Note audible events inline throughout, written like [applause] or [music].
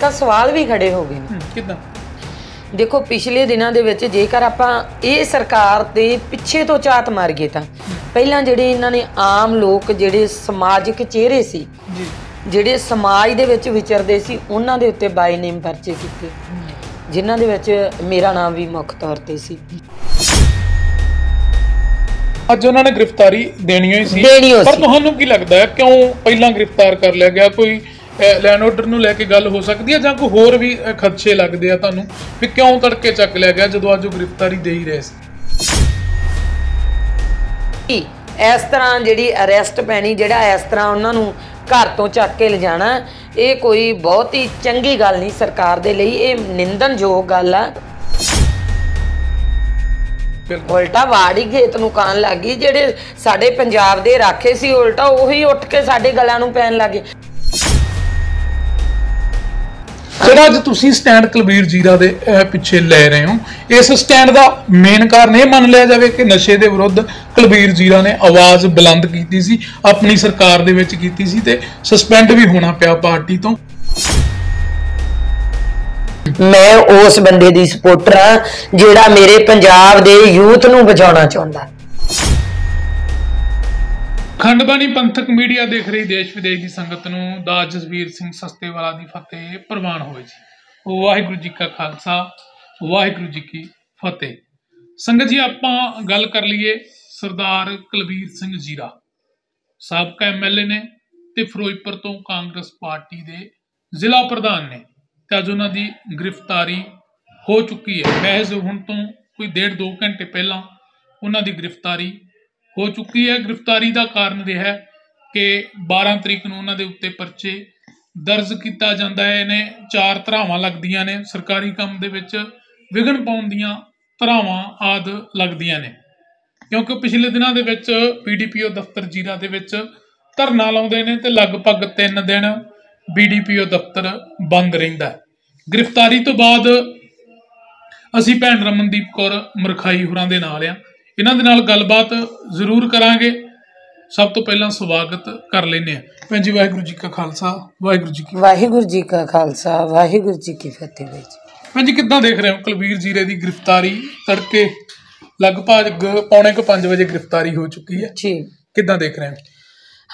ਤਾਂ ਸਵਾਲ ਵੀ ਖੜੇ ਹੋ ਗਏ ਨੇ ਕਿਦਾਂ ਦੇਖੋ ਪਿਛਲੇ ਦਿਨਾਂ ਦੇ ਵਿੱਚ ਜੇਕਰ ਆਪਾਂ ਇਹ ਸਰਕਾਰ ਤੇ ਪਿੱਛੇ ਤੋਂ ਚਾਤ ਮਾਰ ਗਏ ਤਾਂ ਪਹਿਲਾਂ ਜਿਹੜੇ ਇਹਨਾਂ ਨੇ ਆਮ ਲੋਕ ਜਿਹੜੇ ਸਮਾਜਿਕ ਚਿਹਰੇ ਸੀ ਜੀ ਜਿਹੜੇ ਸਮਾਜ ਦੇ ਵਿੱਚ ਵਿਚਰਦੇ ਸੀ ਉਹਨਾਂ ਦੇ ਉੱਤੇ ਬਾਈ ਨੇਮ ਪਰਚੇ ਕੀਤੇ ਜਿਨ੍ਹਾਂ ਦੇ ਵਿੱਚ ਮੇਰਾ ਨਾਮ ਵੀ ਮੁੱਖ ਤੌਰ ਤੇ ਸੀ ਅੱਜ ਉਹਨਾਂ ਨੇ ਗ੍ਰਿਫਤਾਰੀ ਦੇਣੀ ਹੋਈ ਸੀ ਪਰ ਤੁਹਾਨੂੰ ਕੀ ਲੱਗਦਾ ਕਿਉਂ ਪਹਿਲਾਂ ਗ੍ਰਿਫਤਾਰ ਕਰ ਲਿਆ ਗਿਆ ਕੋਈ ਲੈਂਡ ਆਰਡਰ ਨੂੰ ਲੈ ਕੇ ਗੱਲ ਹੋ ਸਕਦੀ ਹੈ ਜਾਂ ਕੋਈ ਹੋਰ ਵੀ ਖਰਚੇ ਲੱਗਦੇ ਆ ਤੁਹਾਨੂੰ ਵੀ ਕਿਉਂ ਤੜਕੇ ਚੱਕ ਲਿਆ ਗਿਆ ਜਦੋਂ ਅੱਜ ਉਹ ਗ੍ਰਿਫਤਾਰੀ ਦੇ ਹੀ ਰਹੇ ਸੀ ਇਸ ਤਰ੍ਹਾਂ ਜਿਹੜੀ ਅਰੈਸਟ ਪੈਣੀ ਜਿਹੜਾ ਇਸ ਤਰ੍ਹਾਂ ਉਹਨਾਂ ਨੂੰ ਘਰ ਤੋਂ ਚੱਕ ਕੇ ਲਿਜਾਣਾ ਇਹ ਕੋਈ ਬਹੁਤ ਹੀ ਚੰਗੀ ਗੱਲ ਨਹੀਂ ਸਰਕਾਰ ਦੇ ਲਈ ਇਹ ਨਿੰਦਨਯੋਗ ਗੱਲ ਆ ਉਲਟਾ ਵਾੜੀ ਖੇਤ ਨੂੰ ਕਾਨ ਲੱਗੀ ਜਿਹੜੇ ਸਾਡੇ ਪੰਜਾਬ ਦੇ ਰਾਖੇ ਸੀ ਉਲਟਾ ਉਹੀ ਉੱਠ ਕੇ ਸਾਡੇ ਗਲਾਂ ਨੂੰ ਪੈਣ ਲੱਗੇ ਜਿਹੜਾ ਅੱਜ ਤੁਸੀਂ ਸਟੈਂਡ ਕਲਬੀਰ ਜੀਰਾ ਦੇ ਪਿੱਛੇ ਲੈ ਰਹੇ ਹੋ ਇਸ ਸਟੈਂਡ ਦਾ ਮੇਨ ਕਾਰਨ ਇਹ ਮੰਨ ਲਿਆ ਜਾਵੇ ਕਿ ਨਸ਼ੇ ਦੇ ਵਿਰੁੱਧ ਕਲਬੀਰ ਜੀਰਾ ਨੇ ਆਵਾਜ਼ ਬੁਲੰਦ ਕੀਤੀ ਸੀ ਆਪਣੀ ਸਰਕਾਰ ਦੇ ਵਿੱਚ ਕੀਤੀ ਸੀ ਤੇ ਸਸਪੈਂਡ ਵੀ ਹੋਣਾ ਪਿਆ ਪਾਰਟੀ ਤੋਂ ਮੈਂ ਉਸ ਬੰਦੇ ਦੀ ਸਪੋਰਟਰ ਹਾਂ ਜਿਹੜਾ ਮੇਰੇ ਪੰਜਾਬ ਦੇ ਯੂਥ ਨੂੰ ਬਚਾਉਣਾ ਚਾਹੁੰਦਾ ਖੰਡਬਾਣੀ ਪੰਥਕ ਮੀਡੀਆ ਦੇਖ ਰਹੀ ਦੇਸ਼ ਵਿਦੇਸ਼ ਦੀ ਸੰਗਤ ਨੂੰ ਦਾ ਜਸਵੀਰ ਸਿੰਘ ਸਸਤੇਵਾਲਾ ਦੀ ਫਤਿਹ ਪ੍ਰਵਾਨ ਹੋਵੇ ਜੀ ਵਾਹਿਗੁਰੂ ਜੀ ਕਾ ਖਾਲਸਾ ਵਾਹਿਗੁਰੂ ਜੀ ਕੀ ਫਤਿਹ ਸੰਗਤ ਜੀ ਆਪਾਂ ਗੱਲ ਕਰ ਲਈਏ ਸਰਦਾਰ ਕੁਲਬੀਰ ਸਿੰਘ ਜੀਰਾ ਸਾਬਕਾ ਐਮਐਲਏ ਨੇ ਤੇ ਫਿਰੋਜ਼ਪੁਰ ਤੋਂ ਕਾਂਗਰਸ ਪਾਰਟੀ ਦੇ ਜ਼ਿਲ੍ਹਾ ਪ੍ਰਧਾਨ ਨੇ ਤੇ ਅੱਜ ਉਹਨਾਂ ਦੀ ਗ੍ਰਿਫਤਾਰੀ ਹੋ ਚੁੱਕੀ ਹੈ ਮਹਿਜ਼ ਹੁਣ ਤੋਂ ਕੋਈ 1.5 2 ਘੰਟੇ ਪਹਿਲਾਂ ਉਹਨਾਂ ਦੀ ਗ੍ਰਿਫਤਾਰੀ ਹੋ ਚੁੱਕੀ ਹੈ ਗ੍ਰਿਫਤਾਰੀ ਦਾ ਕਾਰਨ ਰਿਹਾ ਹੈ ਕਿ 12 ਤਰੀਕ ਨੂੰ ਉਹਨਾਂ ਦੇ ਉੱਤੇ ਪਰਚੇ ਦਰਜ ਕੀਤਾ ਜਾਂਦਾ ਹੈ ਇਹਨੇ ਚਾਰ ਧਰਾਵਾਂ ਲੱਗਦੀਆਂ ਨੇ ਸਰਕਾਰੀ ਕੰਮ ਦੇ ਵਿੱਚ ਵਿਗਣ ਪਾਉਣ ਦੀਆਂ ਧਰਾਵਾਂ ਆਦ ਲੱਗਦੀਆਂ ਨੇ ਕਿਉਂਕਿ ਪਿਛਲੇ ਦਿਨਾਂ ਦੇ ਵਿੱਚ ਪੀਡੀਪੀਓ ਦਫ਼ਤਰ ਜੀਰਾ ਦੇ ਵਿੱਚ ਧਰਨਾ ਲਾਉਂਦੇ ਨੇ ਤੇ ਲਗਭਗ 3 ਦਿਨ ਬੀਡੀਪੀਓ ਦਫ਼ਤਰ ਬੰਦ ਰਹਿੰਦਾ ਗ੍ਰਿਫਤਾਰੀ ਤੋਂ ਬਾਅਦ ਅਸੀਂ ਭੈਣ ਰਮਨਦੀਪ ਕੌਰ ਮਰਖਾਈ ਹੁਰਾਂ ਦੇ ਨਾਲ ਆ ਇਹਨਾਂ ਦੇ ਨਾਲ ਗੱਲਬਾਤ ਜ਼ਰੂਰ ਕਰਾਂਗੇ ਸਭ ਤੋਂ ਪਹਿਲਾਂ ਸਵਾਗਤ ਕਰ ਲੈਨੇ ਆ ਭੈਣ ਜੀ ਵਾਹਿਗੁਰੂ ਜੀ ਕਾ ਖਾਲਸਾ ਵਾਹਿਗੁਰੂ ਜੀ ਕੀ ਵਾਹਿਗੁਰੂ ਜੀ ਕਾ ਖਾਲਸਾ ਵਾਹਿਗੁਰੂ ਜੀ ਕੀ ਫਤਿਹ ਭਾਈ ਜੀ ਭੈਣ ਜੀ ਕਿੱਦਾਂ ਦੇਖ ਰਹੇ ਹੋ ਕੁਲਵੀਰ ਜੀਰੇ ਦੀ ਗ੍ਰਿਫਤਾਰੀ ਤੜਕੇ ਲਗਭਗ ਪੌਣੇ ਕੁ 5 ਵਜੇ ਗ੍ਰਿਫਤਾਰੀ ਹੋ ਚੁੱਕੀ ਹੈ ਜੀ ਕਿੱਦਾਂ ਦੇਖ ਰਹੇ ਹੋ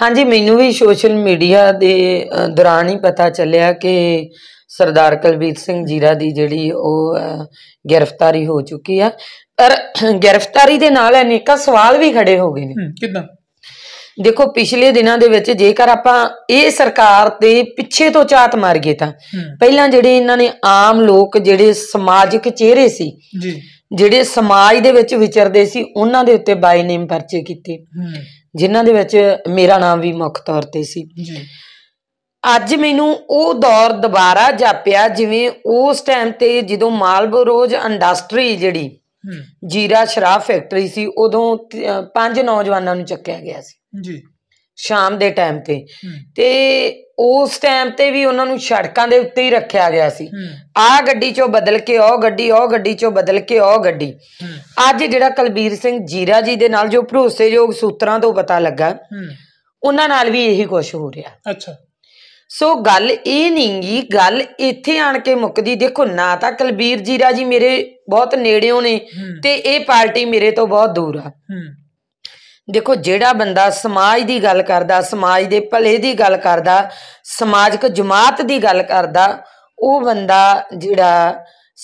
ਹਾਂਜੀ ਮੈਨੂੰ ਵੀ ਸੋਸ਼ਲ ਮੀਡੀਆ ਦੇ ਦੌਰਾਨ ਹੀ ਪਤਾ ਚੱਲਿਆ ਕਿ ਸਰਦਾਰ ਕੁਲਵੀਰ ਸਿੰਘ ਜੀਰਾ ਦੀ ਜਿਹੜੀ ਉਹ ਗ੍ਰਿਫਤਾਰੀ ਹੋ ਚੁੱਕੀ ਆ ਪਰ [clears throat] ਗ੍ਰਿਫਤਾਰੀ ਦੇ ਨਾਲ ਅਨੇਕਾਂ ਸਵਾਲ ਵੀ ਖੜੇ ਹੋ ਗਏ ਨੇ ਕਿਦਾਂ ਦੇਖੋ ਪਿਛਲੇ ਦਿਨਾਂ ਦੇ ਵਿੱਚ ਜੇਕਰ ਆਪਾਂ ਇਹ ਸਰਕਾਰ ਤੇ ਪਿੱਛੇ ਤੋਂ ਮਾਰ ਗਏ ਤਾਂ ਪਹਿਲਾਂ ਜਿਹੜੇ ਇਹਨਾਂ ਨੇ ਆਮ ਲੋਕ ਜਿਹੜੇ ਸਮਾਜਿਕ ਚਿਹਰੇ ਸੀ ਜੀ ਜਿਹੜੇ ਸਮਾਜ ਦੇ ਵਿੱਚ ਵਿਚਰਦੇ ਸੀ ਉਹਨਾਂ ਦੇ ਉੱਤੇ ਬਾਈ ਨੇਮ ਪਰਚੇ ਕੀਤੇ ਜਿਨ੍ਹਾਂ ਦੇ ਵਿੱਚ ਮੇਰਾ ਨਾਮ ਵੀ ਮੁੱਖ ਤੌਰ ਤੇ ਸੀ ਜੀ ਅੱਜ ਮੈਨੂੰ ਉਹ ਦੌਰ ਦੁਬਾਰਾ ਜਾਪਿਆ ਜਿਵੇਂ ਉਸ ਟਾਈਮ ਤੇ ਜਦੋਂ ਮਾਲਬਰੋਜ ਇੰਡਸਟਰੀ ਜਿਹੜੀ ਜੀਰਾ ਸ਼ਰਾਬ ਫੈਕਟਰੀ ਸੀ ਉਦੋਂ ਪੰਜ ਨੌਜਵਾਨਾਂ ਨੂੰ ਚੱਕਿਆ ਗਿਆ ਸੀ ਜੀ ਸ਼ਾਮ ਦੇ ਟਾਈਮ ਤੇ ਤੇ ਉਸ ਟਾਈਮ ਤੇ ਵੀ ਉਹਨਾਂ ਨੂੰ ਸੜਕਾਂ ਦੇ ਉੱਤੇ ਹੀ ਰੱਖਿਆ ਗਿਆ ਸੀ ਆ ਗੱਡੀ ਚੋਂ ਬਦਲ ਕੇ ਉਹ ਗੱਡੀ ਉਹ ਗੱਡੀ ਚੋਂ ਬਦਲ ਕੇ ਉਹ ਗੱਡੀ ਅੱਜ ਜਿਹੜਾ ਕਲਬੀਰ ਸਿੰਘ ਜੀਰਾ ਜੀ ਦੇ ਨਾਲ ਜੋ ਭਰੋਸੇਯੋਗ ਸੂਤਰਾਂ ਤੋਂ ਪਤਾ ਲੱਗਾ ਉਹਨਾਂ ਨਾਲ ਵੀ ਇਹੀ ਕੁਝ ਹੋ ਰਿਹਾ ਅੱਛਾ ਸੋ ਗੱਲ ਇਹ ਨਹੀਂ ਗੀ ਗੱਲ ਇੱਥੇ ਆਣ ਕੇ ਮੁੱਕਦੀ ਦੇਖੋ ਨਾ ਤਾਂ ਕਲਬੀਰ ਜੀਰਾ ਜੀ ਮੇਰੇ ਬਹੁਤ ਨੇੜਿਓਂ ਨੇ ਤੇ ਇਹ ਪਾਰਟੀ ਮੇਰੇ ਤੋਂ ਬਹੁਤ ਦੂਰ ਆ ਦੇਖੋ ਜਿਹੜਾ ਬੰਦਾ ਸਮਾਜ ਦੀ ਗੱਲ ਕਰਦਾ ਸਮਾਜ ਦੇ ਭਲੇ ਦੀ ਗੱਲ ਕਰਦਾ ਸਮਾਜਿਕ ਜਮਾਤ ਦੀ ਗੱਲ ਕਰਦਾ ਉਹ ਬੰਦਾ ਜਿਹੜਾ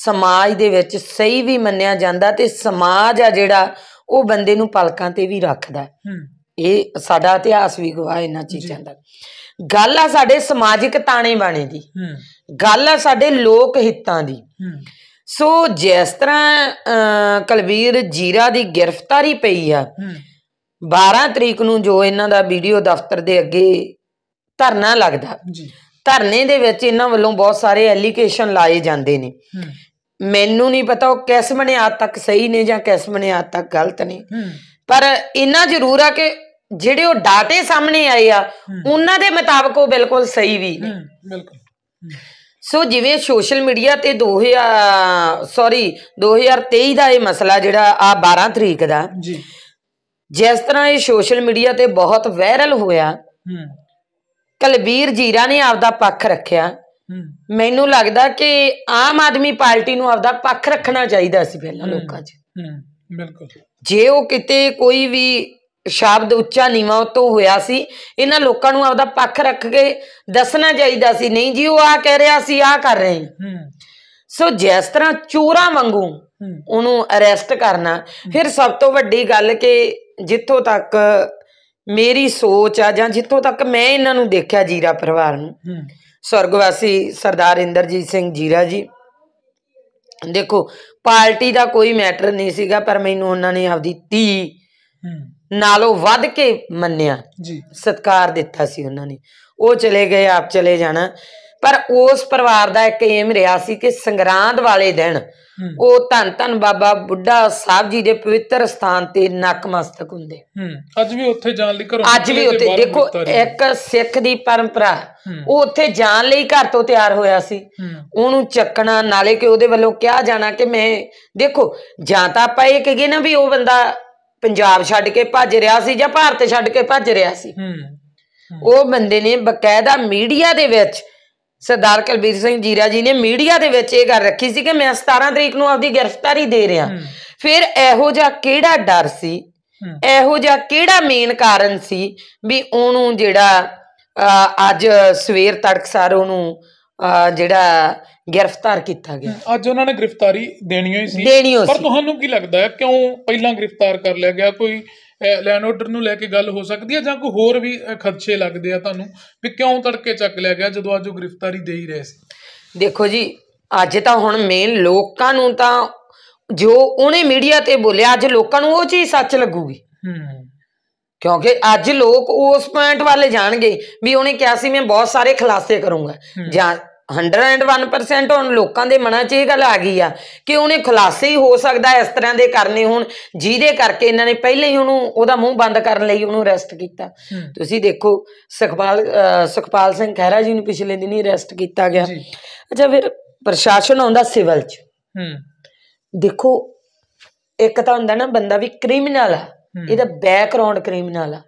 ਸਮਾਜ ਦੇ ਵਿੱਚ ਸਹੀ ਵੀ ਮੰਨਿਆ ਜਾਂਦਾ ਤੇ ਸਮਾਜ ਆ ਜਿਹੜਾ ਉਹ ਬੰਦੇ ਨੂੰ ਪਲਕਾਂ ਤੇ ਵੀ ਰੱਖਦਾ ਇਹ ਸਾਡਾ ਇਤਿਹਾਸ ਵੀ ਗਵਾਹ ਇਹਨਾਂ ਚੀਜ਼ਾਂ ਦਾ ਗੱਲ ਆ ਸਾਡੇ ਸਮਾਜਿਕ ਤਾਣੇ ਬਾਣੇ ਦੀ ਗੱਲ ਆ ਸਾਡੇ ਲੋਕ ਹਿੱਤਾਂ ਦੀ ਸੋ ਜਿਸ ਤਰ੍ਹਾਂ ਕਲਵੀਰ ਜੀਰਾ ਦੀ ਗ੍ਰਿਫਤਾਰੀ ਪਈ ਆ 12 ਤਰੀਕ ਨੂੰ ਜੋ ਇਹਨਾਂ ਦਾ ਵੀਡੀਓ ਦਫ਼ਤਰ ਦੇ ਅੱਗੇ ਧਰਨਾ ਲੱਗਦਾ ਜੀ ਧਰਨੇ ਦੇ ਵਿੱਚ ਇਹਨਾਂ ਵੱਲੋਂ ਬਹੁਤ ਸਾਰੇ ਐਲੀਗੇਸ਼ਨ ਲਾਏ ਜਾਂਦੇ ਨੇ ਮੈਨੂੰ ਨਹੀਂ ਪਤਾ ਉਹ ਕਿਸ ਬਣਿਆਦ ਤੱਕ ਸਹੀ ਨੇ ਜਾਂ ਕਿਸ ਬਣਿਆਦ ਤੱਕ ਗਲਤ ਨੇ ਪਰ ਇਹਨਾਂ ਜ਼ਰੂਰ ਆ ਕਿ ਜਿਹੜੇ ਉਹ ਡਾਟੇ ਸਾਹਮਣੇ ਆਏ ਆ ਉਹਨਾਂ ਦੇ ਮੁਤਾਬਕ ਉਹ ਬਿਲਕੁਲ ਸਹੀ ਵੀ ਨੇ ਬਿਲਕੁਲ ਸੋ ਜਿਵੇਂ ਸੋਸ਼ਲ ਮੀਡੀਆ ਤੇ 2000 ਸੌਰੀ 2023 ਦਾ ਇਹ ਮਸਲਾ ਜਿਹੜਾ ਆ 12 ਤਰੀਕ ਦਾ ਜੀ ਜਿਸ ਤਰ੍ਹਾਂ ਇਹ ਸੋਸ਼ਲ ਮੀਡੀਆ ਤੇ ਬਹੁਤ ਵਾਇਰਲ ਹੋਇਆ ਕਲਬੀਰ ਜੀਰਾ ਨੇ ਆਪਦਾ ਪੱਖ ਰੱਖਿਆ ਮੈਨੂੰ ਲੱਗਦਾ ਕਿ ਆਮ ਆਦਮੀ ਪਾਰਟੀ ਨੂੰ ਆਪਦਾ ਪੱਖ ਰੱਖਣਾ ਚਾਹੀਦਾ ਸੀ ਪਹਿਲਾਂ ਲੋਕਾਂ 'ਚ ਬਿਲਕੁਲ ਜੇ ਉਹ ਕਿਤੇ ਕੋਈ ਵੀ ਸ਼ਬਦ ਉੱਚਾ ਨੀਵਾਂ ਤੋਂ ਹੋਇਆ ਸੀ ਇਹਨਾਂ ਲੋਕਾਂ ਨੂੰ ਆਪਦਾ ਪੱਖ ਰੱਖ ਕੇ ਦੱਸਣਾ ਚਾਹੀਦਾ ਸੀ ਨਹੀਂ ਜੀ ਉਹ ਆ ਕਹਿ ਰਿਹਾ ਸੀ ਆ ਕਰ ਰਹੇ ਸੋ ਜਿਸ ਤਰ੍ਹਾਂ ਚੋਰਾਂ ਵਾਂਗੂ ਉਹਨੂੰ ਅਰੈਸਟ ਕਰਨਾ ਫਿਰ ਸਭ ਤੋਂ ਵੱਡੀ ਗੱਲ ਕਿ ਜਿੱਥੋਂ ਤੱਕ ਮੇਰੀ ਸੋਚ ਆ ਜਾਂ ਜਿੱਥੋਂ ਤੱਕ ਮੈਂ ਇਹਨਾਂ ਨੂੰ ਦੇਖਿਆ ਜੀਰਾ ਪਰਿਵਾਰ ਨੂੰ ਸਵਰਗਵਾਸੀ ਸਰਦਾਰ ਇੰਦਰਜੀਤ ਸਿੰਘ ਜੀਰਾ ਜੀ ਦੇਖੋ ਪਾਰਟੀ ਦਾ ਕੋਈ ਮੈਟਰ ਨਹੀਂ ਸੀਗਾ ਪਰ ਮੈਨੂੰ ਉਹਨਾਂ ਨੇ ਆਪਦੀ ਧੀ ਨਾਲੋਂ ਵੱਧ ਕੇ ਮੰਨਿਆ ਜੀ ਸਤਕਾਰ ਦਿੱਤਾ ਸੀ ਉਹਨਾਂ ਨੇ ਉਹ ਚਲੇ ਗਏ ਆਪ ਚਲੇ ਜਾਣਾ ਪਰ ਉਸ ਪਰਿਵਾਰ ਦਾ ਇੱਕ ਏਮ ਰਿਹਾ ਸੀ ਕਿ ਸੰਗਰਾਂਦ ਵਾਲੇ ਦਿਨ ਉਹ ਧੰਨ ਧੰਨ ਬਾਬਾ ਬੁੱਢਾ ਸਾਹਿਬ ਜੀ ਦੇ ਪਵਿੱਤਰ ਸਥਾਨ ਤੇ ਨਕਮਸਤਕ ਹੁੰਦੇ ਅੱਜ ਵੀ ਉੱਥੇ ਜਾਣ ਲਈ ਘਰੋਂ ਅੱਜ ਵੀ ਉੱਥੇ ਦੇਖੋ ਇੱਕ ਸਿੱਖ ਦੀ ਪਰੰਪਰਾ ਉਹ ਉੱਥੇ ਜਾਣ ਲਈ ਘਰ ਤੋਂ ਤਿਆਰ ਹੋਇਆ ਸੀ ਉਹਨੂੰ ਚੱਕਣਾ ਨਾਲੇ ਕਿ ਉਹਦੇ ਵੱਲੋਂ ਕਿਹਾ ਜਾਣਾ ਕਿ ਮੈਂ ਦੇਖੋ ਜਾਂ ਤਾਂ ਆਪਾਂ ਇਹ ਕਹੀਏ ਨਾ ਵੀ ਉਹ ਬੰਦਾ ਪੰਜਾਬ ਛੱਡ ਕੇ ਭੱਜ ਰਿਹਾ ਸੀ ਜਾਂ ਭਾਰਤ ਛੱਡ ਕੇ ਭੱਜ ਰਿਹਾ ਸੀ ਉਹ ਬੰਦੇ ਨੇ ਬਕਾਇਦਾ ਮੀਡੀਆ ਦੇ ਵਿੱਚ ਸਰਦਾਰ ਕਲਬੀਰ ਸਿੰਘ ਜੀਰਾ ਜੀ ਨੇ ਮੀਡੀਆ ਦੇ ਵਿੱਚ ਇਹ ਗੱਲ ਰੱਖੀ ਸੀ ਕਿ ਮੈਂ 17 ਤਰੀਕ ਨੂੰ ਆਪਦੀ ਗ੍ਰਿਫਤਾਰੀ ਦੇ ਰਿਹਾ ਫਿਰ ਇਹੋ ਜਿਹਾ ਕਿਹੜਾ ਡਰ ਸੀ ਇਹੋ ਜਿਹਾ ਕਿਹੜਾ ਮੇਨ ਕਾਰਨ ਸੀ ਵੀ ਉਹਨੂੰ ਜਿਹੜਾ ਅੱਜ ਸਵੇਰ ਸਾਰ ਉਹਨੂੰ ਜਿਹੜਾ ਗ੍ਰਿਫਤਾਰ ਕੀਤਾ ਗਿਆ ਅੱਜ ਉਹਨਾਂ ਨੇ ਗ੍ਰਿਫਤਾਰੀ ਦੇਣੀ ਹੋਈ ਸੀ ਦੇਣੀ ਹੋਈ ਪਰ ਤੁਹਾਨੂੰ ਕੀ ਲੱਗਦਾ ਹੈ ਕਿਉਂ ਪਹਿਲਾਂ ਗ੍ਰਿਫਤਾਰ ਕਰ ਲਿਆ ਗਿਆ ਕੋਈ ਲੈਂਡ ਆਰਡਰ ਨੂੰ ਲੈ ਕੇ ਗੱਲ ਹੋ ਸਕਦੀ ਹੈ ਜਾਂ ਕੋਈ ਹੋਰ ਵੀ ਖਦਸ਼ੇ ਲੱਗਦੇ ਆ ਤੁਹਾਨੂੰ ਵੀ ਕਿਉਂ ਤੜਕੇ ਚੱਕ ਲਿਆ ਗਿਆ ਜਦੋਂ ਅੱਜ ਉਹ ਗ੍ਰਿਫਤਾਰੀ ਦੇ ਹੀ ਰਹੇ ਸੀ ਦੇਖੋ ਜੀ ਅੱਜ ਤਾਂ ਹੁਣ ਮੇਨ ਲੋਕਾਂ ਨੂੰ ਤਾਂ ਜੋ ਉਹਨੇ ਮੀਡੀਆ ਤੇ ਬੋਲਿਆ ਅੱਜ ਲੋਕਾਂ ਨੂੰ ਉਹ ਚੀਜ਼ ਸੱਚ ਲੱਗੂਗੀ ਕਿਉਂਕਿ ਅੱਜ ਲੋਕ ਉਸ ਪੁਆਇੰਟ ਵੱਲ ਜਾਣਗੇ ਵੀ ਉਹਨੇ ਕਿਹਾ ਸੀ ਮੈਂ ਬਹੁਤ ਸਾਰੇ ਖਲਾਸੇ ਕਰੂੰਗਾ ਜਾਂ 101% ਹੁਣ ਲੋਕਾਂ ਦੇ ਮਨਾਂ 'ਚ ਇਹ ਗੱਲ ਆ ਗਈ ਆ ਕਿ ਉਹਨੇ ਖੁਲਾਸੇ ਹੀ ਹੋ ਸਕਦਾ ਇਸ ਤਰ੍ਹਾਂ ਦੇ ਕਰਨੇ ਹੁਣ ਜਿਹਦੇ ਕਰਕੇ ਇਹਨਾਂ ਨੇ ਪਹਿਲੇ ਹੀ ਉਹਨੂੰ ਉਹਦਾ ਮੂੰਹ ਬੰਦ ਕਰਨ ਲਈ ਉਹਨੂੰ ਅਰੈਸਟ ਕੀਤਾ ਤੁਸੀਂ ਦੇਖੋ ਸੁਖਪਾਲ ਸੁਖਪਾਲ ਸਿੰਘ ਖਹਿਰਾ ਜੀ ਨੂੰ ਪਿਛਲੇ ਦਿਨ ਹੀ ਅਰੈਸਟ ਕੀਤਾ ਗਿਆ ਅੱਛਾ ਫਿਰ ਪ੍ਰਸ਼ਾਸਨ ਆਉਂਦਾ ਸਿਵਲ 'ਚ ਦੇਖੋ ਇੱਕ ਤਾਂ ਹੁੰਦਾ ਨਾ ਬੰਦਾ ਵੀ ਕ੍ਰਿਮੀਨਲ ਆ ਇਹਦਾ ਬੈਕਗ੍ਰਾਉਂਡ ਕ੍ਰਿਮੀਨਲ ਆ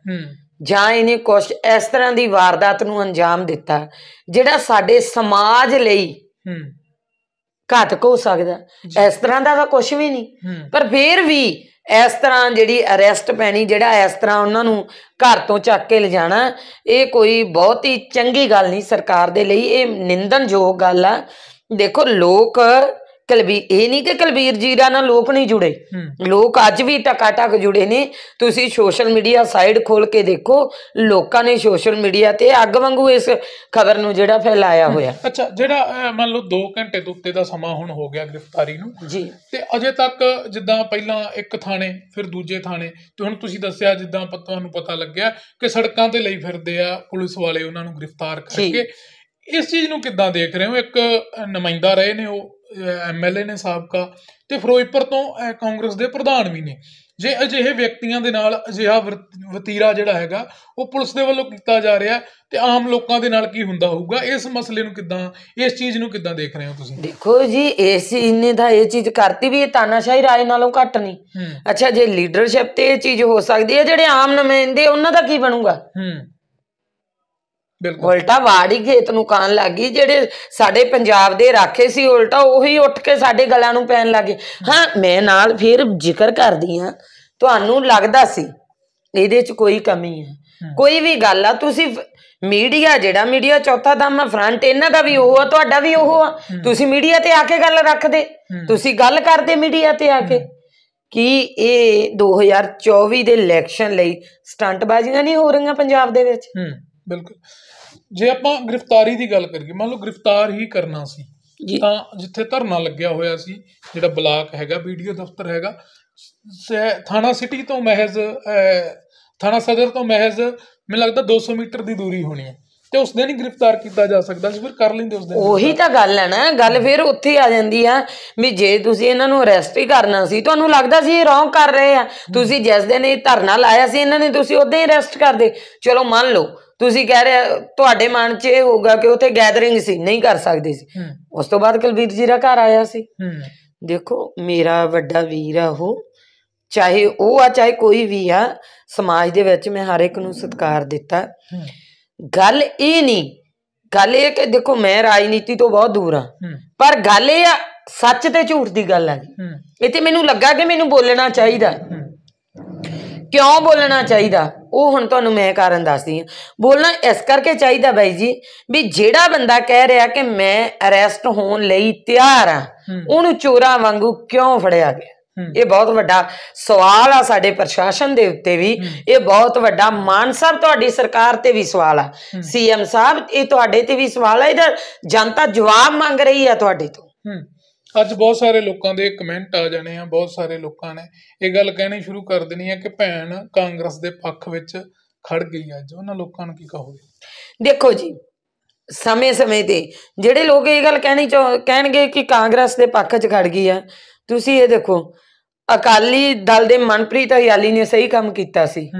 ਜਾਂ ਇਹਨੇ ਕੁਝ ਇਸ ਤਰ੍ਹਾਂ ਦੀ ਵਾਰਦਾਤ ਨੂੰ ਅੰਜਾਮ ਦਿੱਤਾ ਜਿਹੜਾ ਸਾਡੇ ਸਮਾਜ ਲਈ ਘਾਤਕ ਹੋ ਸਕਦਾ ਇਸ ਤਰ੍ਹਾਂ ਦਾ ਤਾਂ ਕੁਝ ਵੀ ਨਹੀਂ ਪਰ ਫਿਰ ਵੀ ਇਸ ਤਰ੍ਹਾਂ ਜਿਹੜੀ ਅਰੈਸਟ ਪੈਣੀ ਜਿਹੜਾ ਇਸ ਤਰ੍ਹਾਂ ਉਹਨਾਂ ਨੂੰ ਘਰ ਤੋਂ ਚੱਕ ਕੇ ਲਿਜਾਣਾ ਇਹ ਕੋਈ ਬਹੁਤ ਹੀ ਚੰਗੀ ਗੱਲ ਨਹੀਂ ਸਰਕਾਰ ਦੇ ਲਈ ਇਹ ਨਿੰਦਨਯੋਗ ਗੱਲ ਆ ਦੇਖੋ ਲੋਕ ਕਲਬੀ ਇਹ ਨਹੀਂ ਕਿ ਕਲਬੀਰ ਦਾ ਨਾਲ ਲੋਕ ਨਹੀਂ ਜੁੜੇ ਲੋਕ ਅੱਜ ਵੀ ਟਕਾਟਕ ਜੁੜੇ ਨੇ ਤੁਸੀਂ ਸੋਸ਼ਲ ਮੀਡੀਆ ਸਾਈਡ ਖੋਲ ਕੇ ਦੇਖੋ ਲੋਕਾਂ ਨੇ ਸੋਸ਼ਲ ਮੀਡੀਆ ਤੇ ਅੱਗ ਵਾਂਗੂ ਇਸ ਖਬਰ ਨੂੰ ਜਿਹੜਾ ਫੈਲਾਇਆ ਹੋਇਆ ਅੱਛਾ ਜਿਹੜਾ ਮੰਨ ਲਓ 2 ਘੰਟੇ ਤੋਂ ਉੱਤੇ ਦਾ ਸਮਾਂ ਹੁਣ ਹੋ ਗਿਆ ਗ੍ਰਿਫਤਾਰੀ ਨੂੰ ਜੀ ਤੇ ਅਜੇ ਤੱਕ ਜਿੱਦਾਂ ਪਹਿਲਾਂ ਇੱਕ ਥਾਣੇ ਫਿਰ ਦੂਜੇ ਥਾਣੇ ਤੇ ਹੁਣ ਤੁਸੀਂ ਦੱਸਿਆ ਜਿੱਦਾਂ ਤੁਹਾਨੂੰ ਪਤਾ ਲੱਗਿਆ ਕਿ ਸੜਕਾਂ ਤੇ ਲਈ ਫਿਰਦੇ ਆ ਪੁਲਿਸ ਵਾਲੇ ਉਹਨਾਂ ਨੂੰ ਗ੍ਰਿਫਤਾਰ ਕਰਕੇ ਇਸ ਚੀਜ਼ ਨੂੰ ਕਿੱਦਾਂ ਦੇਖ ਰਹੇ ਹੋ ਇੱਕ ਨਮਾਇੰਦਾ ਰਹੇ ਨੇ ਉਹ ਐਮਐਲਏ ਨੇ ਸਾਬਕਾ ਤੇ ਫਿਰੋਜ਼ਪੁਰ ਤੋਂ ਕਾਂਗਰਸ ਦੇ ਪ੍ਰਧਾਨ ਵੀ ਨੇ ਜੇ ਅਜਿਹੇ ਵਿਅਕਤੀਆਂ ਦੇ ਨਾਲ ਅਜਿਹਾ ਵਤੀਰਾ ਜਿਹੜਾ ਹੈਗਾ ਉਹ ਪੁਲਿਸ ਦੇ ਵੱਲੋਂ ਕੀਤਾ ਜਾ ਰਿਹਾ ਤੇ ਆਮ ਲੋਕਾਂ ਦੇ ਨਾਲ ਕੀ ਹੁੰਦਾ ਹੋਊਗਾ ਇਸ ਮਸਲੇ ਨੂੰ ਕਿਦਾਂ ਇਸ ਚੀਜ਼ ਨੂੰ ਕਿਦਾਂ ਦੇਖ ਰਹੇ ਹੋ ਤੁਸੀਂ ਦੇਖੋ ਜੀ ਇਸ ਇੰਨੇ ਦਾ ਇਹ ਚੀਜ਼ ਕਰਤੀ ਵੀ ਇਹ ਤਾਨਾਸ਼ਾਹੀ ਰਾਏ ਨਾਲੋਂ ਘੱਟ ਨਹੀਂ ਅੱਛਾ ਜੇ ਲੀਡਰਸ਼ਿਪ ਤੇ ਇਹ ਚੀਜ਼ ਹੋ ਸਕਦੀ ਹੈ ਜਿਹੜੇ ਆਮ ਨਮਾਇੰਦੇ ਉਹਨਾਂ ਦਾ ਕੀ ਬਣੂਗਾ ਉਲਟਾ ਵਾੜੀ ਖੇਤ ਨੂੰ ਕਾਨ ਲੱਗੀ ਜਿਹੜੇ ਸਾਡੇ ਪੰਜਾਬ ਦੇ ਰਾਖੇ ਸੀ ਉਲਟਾ ਉਹੀ ਉੱਠ ਕੇ ਸਾਡੇ ਗਲਾਂ ਨੂੰ ਪੈਣ ਲੱਗੇ ਹਾਂ ਮੈਂ ਨਾਲ ਫਿਰ ਜ਼ਿਕਰ ਕਰਦੀ ਹਾਂ ਤੁਹਾਨੂੰ ਲੱਗਦਾ ਸੀ ਇਹਦੇ 'ਚ ਕੋਈ ਕਮੀ ਹੈ ਕੋਈ ਵੀ ਗੱਲ ਆ ਤੁਸੀਂ ਮੀਡੀਆ ਜਿਹੜਾ ਮੀਡੀਆ ਚੌਥਾ ਦਮ ਆ ਫਰੰਟ ਇਹਨਾਂ ਦਾ ਵੀ ਉਹ ਆ ਤੁਹਾਡਾ ਵੀ ਉਹ ਆ ਤੁਸੀਂ ਮੀਡੀਆ ਤੇ ਆ ਕੇ ਗੱਲ ਰੱਖਦੇ ਤੁਸੀਂ ਗੱਲ ਕਰਦੇ ਮੀਡੀਆ ਤੇ ਆ ਕੇ ਕਿ ਇਹ 2024 ਦੇ ਇਲੈਕਸ਼ਨ ਲਈ ਸਟੰਟ ਬਾਜ਼ੀਆਂ ਨਹੀਂ ਹੋ ਰਹੀਆਂ ਪੰਜਾਬ ਦੇ ਵਿੱਚ ਹੂੰ ਬਿਲਕੁਲ ਜੇ ਆਪਾਂ ਗ੍ਰਿਫਤਾਰੀ ਦੀ ਗੱਲ ਕਰੀਏ ਮੰਨ ਲਓ ਗ੍ਰਿਫਤਾਰ ਹੀ ਕਰਨਾ ਸੀ ਤਾਂ ਜਿੱਥੇ ਧਰਨਾ ਲੱਗਿਆ ਹੋਇਆ ਸੀ ਜਿਹੜਾ ਬਲਾਕ ਹੈਗਾ ਵੀਡੀਓ ਦਫ਼ਤਰ ਹੈਗਾ ਥਾਣਾ ਸਿਟੀ ਤੋਂ ਮਹਿਜ਼ ਥਾਣਾ ਸਦਰ ਤੋਂ ਮਹਿਜ਼ ਮੈਨੂੰ ਲੱਗਦਾ 200 ਮੀਟਰ ਦੀ ਦੂਰੀ ਹੋਣੀ ਹੈ ਤੇ ਉਸ ਦਿਨ ਹੀ ਗ੍ਰਿਫਤਾਰ ਕੀਤਾ ਜਾ ਸਕਦਾ ਸੀ ਫਿਰ ਕਰ ਲੈਂਦੇ ਉਸ ਦਿਨ ਉਹੀ ਤਾਂ ਗੱਲ ਹੈ ਨਾ ਗੱਲ ਫਿਰ ਉੱਥੇ ਆ ਜਾਂਦੀ ਆ ਵੀ ਜੇ ਤੁਸੀਂ ਇਹਨਾਂ ਨੂੰ ਅਰੈਸਟ ਹੀ ਕਰਨਾ ਸੀ ਤੁਹਾਨੂੰ ਲੱਗਦਾ ਸੀ ਇਹ ਰੌਂਗ ਕਰ ਰਹੇ ਆ ਤੁਸੀਂ ਜਿਸ ਦਿਨ ਇਹ ਧਰਨਾ ਲਾਇਆ ਸੀ ਇਹਨਾਂ ਨੇ ਤੁਸੀਂ ਉਦੋਂ ਹੀ ਅਰੈਸਟ ਕਰਦੇ ਚਲੋ ਮੰਨ ਲਓ ਤੁਸੀਂ ਕਹਿ ਰਹੇ ਤੁਹਾਡੇ ਮਨ 'ਚ ਇਹ ਹੋਗਾ ਕਿ ਉਥੇ ਗੈਦਰਿੰਗ ਸੀ ਨਹੀਂ ਕਰ ਸਕਦੇ ਸੀ ਉਸ ਤੋਂ ਬਾਅਦ ਕਲਵੀਰ ਜੀ ਦਾ ਘਰ ਆਇਆ ਸੀ ਦੇਖੋ ਮੇਰਾ ਵੱਡਾ ਵੀਰ ਆ ਉਹ ਚਾਹੇ ਉਹ ਆ ਚਾਹੇ ਕੋਈ ਵੀ ਆ ਸਮਾਜ ਦੇ ਵਿੱਚ ਮੈਂ ਹਰ ਇੱਕ ਨੂੰ ਸਤਿਕਾਰ ਦਿੱਤਾ ਗੱਲ ਇਹ ਨਹੀਂ ਗੱਲ ਇਹ ਕਿ ਦੇਖੋ ਮੈਂ ਰਾਜਨੀਤੀ ਤੋਂ ਬਹੁਤ ਦੂਰ ਆ ਪਰ ਗੱਲ ਇਹ ਆ ਸੱਚ ਤੇ ਝੂਠ ਦੀ ਗੱਲ ਆ ਇੱਥੇ ਮੈਨੂੰ ਲੱਗਾ ਕਿ ਮੈਨੂੰ ਬੋਲਣਾ ਚਾਹੀਦਾ ਕਿਉਂ ਬੋਲਣਾ ਚਾਹੀਦਾ ਉਹ ਹੁਣ ਤੁਹਾਨੂੰ ਮੈਂ ਕਾਰਨ ਦੱਸਦੀ ਹਾਂ ਬੋਲਣਾ ਇਸ ਕਰਕੇ ਚਾਹੀਦਾ ਬਾਈ ਜੀ ਵੀ ਜਿਹੜਾ ਬੰਦਾ ਕਹਿ ਰਿਹਾ ਕਿ ਮੈਂ ਅਰੈਸਟ ਹੋਣ ਲਈ ਤਿਆਰ ਆ ਉਹਨੂੰ ਚੋਰਾ ਵਾਂਗੂ ਕਿਉਂ ਫੜਿਆ ਗਿਆ ਇਹ ਬਹੁਤ ਵੱਡਾ ਸਵਾਲ ਆ ਸਾਡੇ ਪ੍ਰਸ਼ਾਸਨ ਦੇ ਉੱਤੇ ਵੀ ਇਹ ਬਹੁਤ ਵੱਡਾ ਮਾਨ ਸਾਹਿਬ ਤੁਹਾਡੀ ਸਰਕਾਰ ਤੇ ਵੀ ਸਵਾਲ ਆ ਸੀਐਮ ਸਾਹਿਬ ਇਹ ਤੁਹਾਡੇ ਤੇ ਵੀ ਸਵਾਲ ਆ ਇਹਦਾ ਜਨਤਾ ਜਵਾਬ ਮੰਗ ਰਹੀ ਆ ਤੁਹਾਡੇ ਤੋਂ ਅੱਜ ਬਹੁਤ ਸਾਰੇ ਲੋਕਾਂ ਦੇ ਕਮੈਂਟ ਆ ਜਾਣੇ ਆ ਬਹੁਤ ਸਾਰੇ ਲੋਕਾਂ ਨੇ ਇਹ ਗੱਲ ਕਹਿਣੀ ਸ਼ੁਰੂ ਕਰ ਦੇਣੀ ਹੈ ਕਿ ਭੈਣ ਕਾਂਗਰਸ ਦੇ ਪੱਖ ਵਿੱਚ ਖੜ ਗਈ ਅੱਜ ਉਹਨਾਂ ਲੋਕਾਂ ਨੂੰ ਕੀ ਕਹੋਗੇ ਦੇਖੋ ਜੀ ਸਮੇਂ-ਸਮੇਂ ਤੇ ਜਿਹੜੇ ਲੋਕ ਇਹ ਗੱਲ ਕਹਿਣੀ ਕਹਿਣਗੇ ਕਿ ਕਾਂਗਰਸ ਦੇ ਪੱਖ 'ਚ ਖੜ ਗਈ ਆ ਤੁਸੀਂ ਇਹ ਦੇਖੋ ਅਕਾਲੀ ਦਲ ਦੇ ਮਨਪ੍ਰੀਤ ਹਯਾਲੀ ਨੇ ਸਹੀ ਕੰਮ ਕੀਤਾ ਸੀ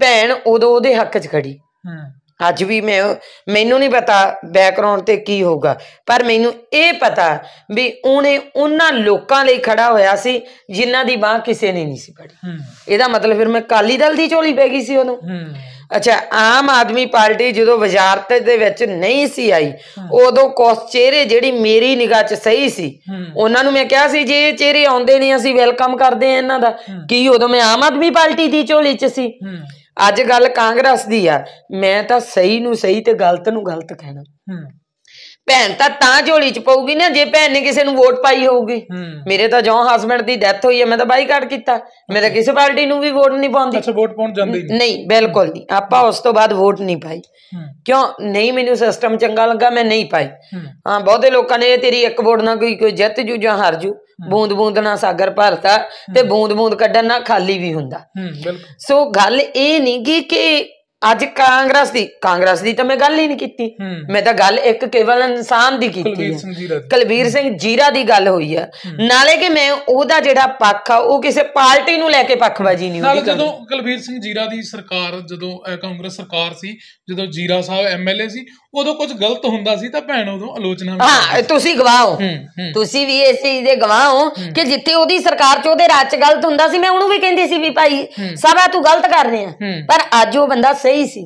ਭੈਣ ਉਦੋਂ ਉਹਦੇ ਹੱਕ 'ਚ ਖੜੀ ਅੱਜ ਵੀ ਮੈਂ ਮੈਨੂੰ ਨਹੀਂ ਪਤਾ ਬੈਕਗ੍ਰਾਉਂਡ ਤੇ ਕੀ ਹੋਊਗਾ ਪਰ ਮੈਨੂੰ ਇਹ ਪਤਾ ਵੀ ਉਹਨੇ ਉਹਨਾਂ ਲੋਕਾਂ ਲਈ ਖੜਾ ਹੋਇਆ ਸੀ ਜਿਨ੍ਹਾਂ ਦੀ ਬਾਹ ਕਿਸੇ ਨੇ ਨਹੀਂ ਸੀ ਪੜੀ ਇਹਦਾ ਮਤਲਬ ਫਿਰ ਮੈਂ ਕਾਲੀ ਦਲ ਦੀ ਝੋਲੀ ਪੈ ਗਈ ਸੀ ਉਹਨੂੰ ਅੱਛਾ ਆਮ ਆਦਮੀ ਪਾਰਟੀ ਜਦੋਂ ਵਜ਼ਾਰਤ ਦੇ ਵਿੱਚ ਨਹੀਂ ਸੀ ਆਈ ਉਦੋਂ ਕੋਸ ਚਿਹਰੇ ਜਿਹੜੀ ਮੇਰੀ ਨਿਗਾਹ 'ਚ ਸਹੀ ਸੀ ਉਹਨਾਂ ਨੂੰ ਮੈਂ ਕਿਹਾ ਸੀ ਜੇ ਇਹ ਚਿਹਰੇ ਆਉਂਦੇ ਨੇ ਅਸੀਂ ਵੈਲਕਮ ਕਰਦੇ ਆ ਇਹਨਾਂ ਦਾ ਕੀ ਉਦੋਂ ਮੈਂ ਆਮ ਆਦਮੀ ਪਾਰਟੀ ਦੀ ਝੋਲੀ 'ਚ ਸੀ ਅੱਜ ਗੱਲ ਕਾਂਗਰਸ ਦੀ ਆ ਮੈਂ ਤਾਂ ਸਹੀ ਨੂੰ ਸਹੀ ਤੇ ਗਲਤ ਨੂੰ ਗਲਤ ਕਹਿਣਾ ਭੈਣ ਤਾਂ ਤਾਂ ਝੋਲੀ ਚ ਪਊਗੀ ਨਾ ਜੇ ਭੈਣ ਨੇ ਕਿਸੇ ਨੂੰ ਵੋਟ ਪਾਈ ਹੋਊਗੀ ਮੇਰੇ ਤਾਂ ਜੋਂ ਹਸਬੰਡ ਦੀ ਡੈਥ ਹੋਈ ਹੈ ਮੈਂ ਤਾਂ ਬਾਈਕਾਟ ਕੀਤਾ ਮੈਂ ਤਾਂ ਕਿਸੇ ਪਾਰਟੀ ਨੂੰ ਵੀ ਵੋਟ ਨਹੀਂ ਪਾਉਂਦੀ ਅੱਛਾ ਵੋਟ ਪਾਉਣ ਜਾਂਦੀ ਨਹੀਂ ਨਹੀਂ ਬਿਲਕੁਲ ਨਹੀਂ ਆਪਾਂ ਉਸ ਤੋਂ ਬਾਅਦ ਵੋਟ ਨਹੀਂ ਪਾਈ ਕਿਉਂ ਨਹੀਂ ਮੈਨੂੰ ਸਿਸਟਮ ਚੰਗਾ ਲੱਗਾ ਮੈਂ ਨਹੀਂ ਪਾਈ ਹਾਂ ਬਹੁਤੇ ਲੋਕਾਂ ਨੇ ਤੇਰੀ ਇੱਕ ਵੋਟ ਨਾਲ ਕੋਈ ਕੋਈ ਜਿੱਤ ਜੂ ਜਾਂ ਹਾਰ ਜੂ ਬੂੰਦ ਬੂੰਦ ਨਾਲ ਸਾਗਰ ਭਰਤਾ ਤੇ ਬੂੰਦ ਬੂੰਦ ਕੱਢਣ ਨਾਲ ਖਾਲੀ ਵੀ ਹੁੰਦਾ ਸੋ ਗੱਲ ਇਹ ਨਹੀਂ ਕਿ ਅੱਜ ਕਾਂਗਰਸ ਦੀ ਕਾਂਗਰਸ ਦੀ ਤਾਂ ਮੈਂ ਗੱਲ ਹੀ ਨਹੀਂ ਕੀਤੀ ਮੈਂ ਤਾਂ ਗੱਲ ਇੱਕ ਕੇਵਲ ਇਨਸਾਨ ਦੀ ਕੀਤੀ ਹੈ ਕਲਵੀਰ ਸਿੰਘ ਜੀਰਾ ਦੀ ਗੱਲ ਹੋਈ ਹੈ ਨਾਲੇ ਕਿ ਮੈਂ ਉਹਦਾ ਜਿਹੜਾ ਪੱਖ ਆ ਉਹ ਕਿਸੇ ਪਾਰਟੀ ਨੂੰ ਲੈ ਕੇ ਪੱਖਬਾਜੀ ਨਹੀਂ ਹੁੰਦੀ ਜਦੋਂ ਕਲਵੀਰ ਸਿੰਘ ਜੀਰਾ ਦੀ ਸਰਕਾਰ ਜਦੋਂ ਕਾਂਗਰਸ ਸਰਕਾਰ ਸੀ ਜਦੋਂ ਜੀਰਾ ਸਾਹਿਬ ਐਮਐਲਏ ਸੀ ਉਦੋਂ ਕੁਝ ਗਲਤ ਹੁੰਦਾ ਸੀ ਤਾਂ ਭੈਣ ਉਦੋਂ ਆਲੋਚਨਾ ਵਿੱਚ ਹਾਂ ਤੁਸੀਂ ਗਵਾਹ ਹੋ ਤੁਸੀਂ ਵੀ ਇਸ ਚੀਜ਼ ਦੇ ਗਵਾਹ ਹੋ ਕਿ ਜਿੱਥੇ ਉਹਦੀ ਸਰਕਾਰ ਚ ਉਹਦੇ ਰਾਜ ਚ ਗਲਤ ਹੁੰਦਾ ਸੀ ਮੈਂ ਉਹਨੂੰ ਵੀ ਕਹਿੰਦੀ ਸੀ ਵੀ ਭਾਈ ਸਭਾ ਤੂੰ ਗਲਤ ਕਰ ਰਿਹਾ ਪਰ ਅੱਜ ਉਹ ਬੰਦਾ ਸਹੀ ਸੀ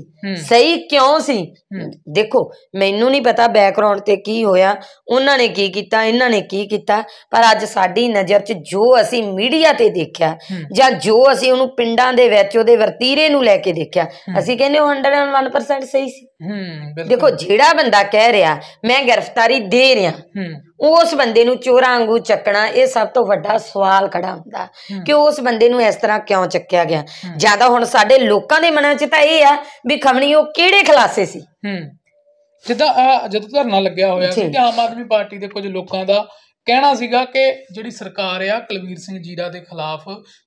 ਸਹੀ ਕਿਉਂ ਸੀ ਦੇਖੋ ਮੈਨੂੰ ਨਹੀਂ ਪਤਾ ਬੈਕਗ੍ਰਾਉਂਡ ਤੇ ਕੀ ਹੋਇਆ ਉਹਨਾਂ ਨੇ ਕੀ ਕੀਤਾ ਇਹਨਾਂ ਨੇ ਕੀ ਕੀਤਾ ਪਰ ਅੱਜ ਸਾਡੀ ਨਜ਼ਰ 'ਚ ਜੋ ਅਸੀਂ ਮੀਡੀਆ ਤੇ ਦੇਖਿਆ ਜਾਂ ਜੋ ਅਸੀਂ ਉਹਨੂੰ ਪਿੰਡਾਂ ਦੇ ਵਿੱਚ ਉਹਦੇ ਵਰਤੀਰੇ ਨੂੰ ਲੈ ਕੇ ਦੇਖਿਆ ਅਸੀਂ ਕਹਿੰਦੇ ਉਹ 101% ਸਹੀ ਸੀ ਹੂੰ ਦੇਖੋ ਜਿਹੜਾ ਬੰਦਾ ਕਹਿ ਰਿਹਾ ਮੈਂ ਗ੍ਰਿਫਤਾਰੀ ਦੇ ਰਿਹਾ ਉਸ ਬੰਦੇ ਨੂੰ ਚੋਰਾ ਵਾਂਗੂ ਚੱਕਣਾ ਇਹ ਸਭ ਤੋਂ ਵੱਡਾ ਸਵਾਲ ਖੜਾ ਹੁੰਦਾ ਕਿ ਉਸ ਬੰਦੇ ਨੂੰ ਇਸ ਤਰ੍ਹਾਂ ਕਿਉਂ ਚੱਕਿਆ ਗਿਆ ਜਿਆਦਾ ਹੁਣ ਸਾਡੇ ਲੋਕਾਂ ਦੇ ਮਨਾਂ 'ਚ ਤਾਂ ਇਹ ਆ ਵੀ ਖਵਣੀ ਉਹ ਕਿਹੜੇ ਖਲਾਸੇ ਸੀ ਹੂੰ ਆ ਜਦੋਂ ਧਰਨਾ ਲੱਗਿਆ ਹੋਇਆ ਸੀ ਆਮ ਆਦਮੀ ਪਾਰਟੀ ਦੇ ਕੁਝ ਲੋਕਾਂ ਦਾ ਕਹਿਣਾ ਸੀਗਾ ਕਿ ਜਿਹੜੀ ਸਰਕਾਰ ਆ ਕੁਲਵੀਰ ਸਿੰਘ ਜੀਰਾ ਦੇ ਖਿਲਾਫ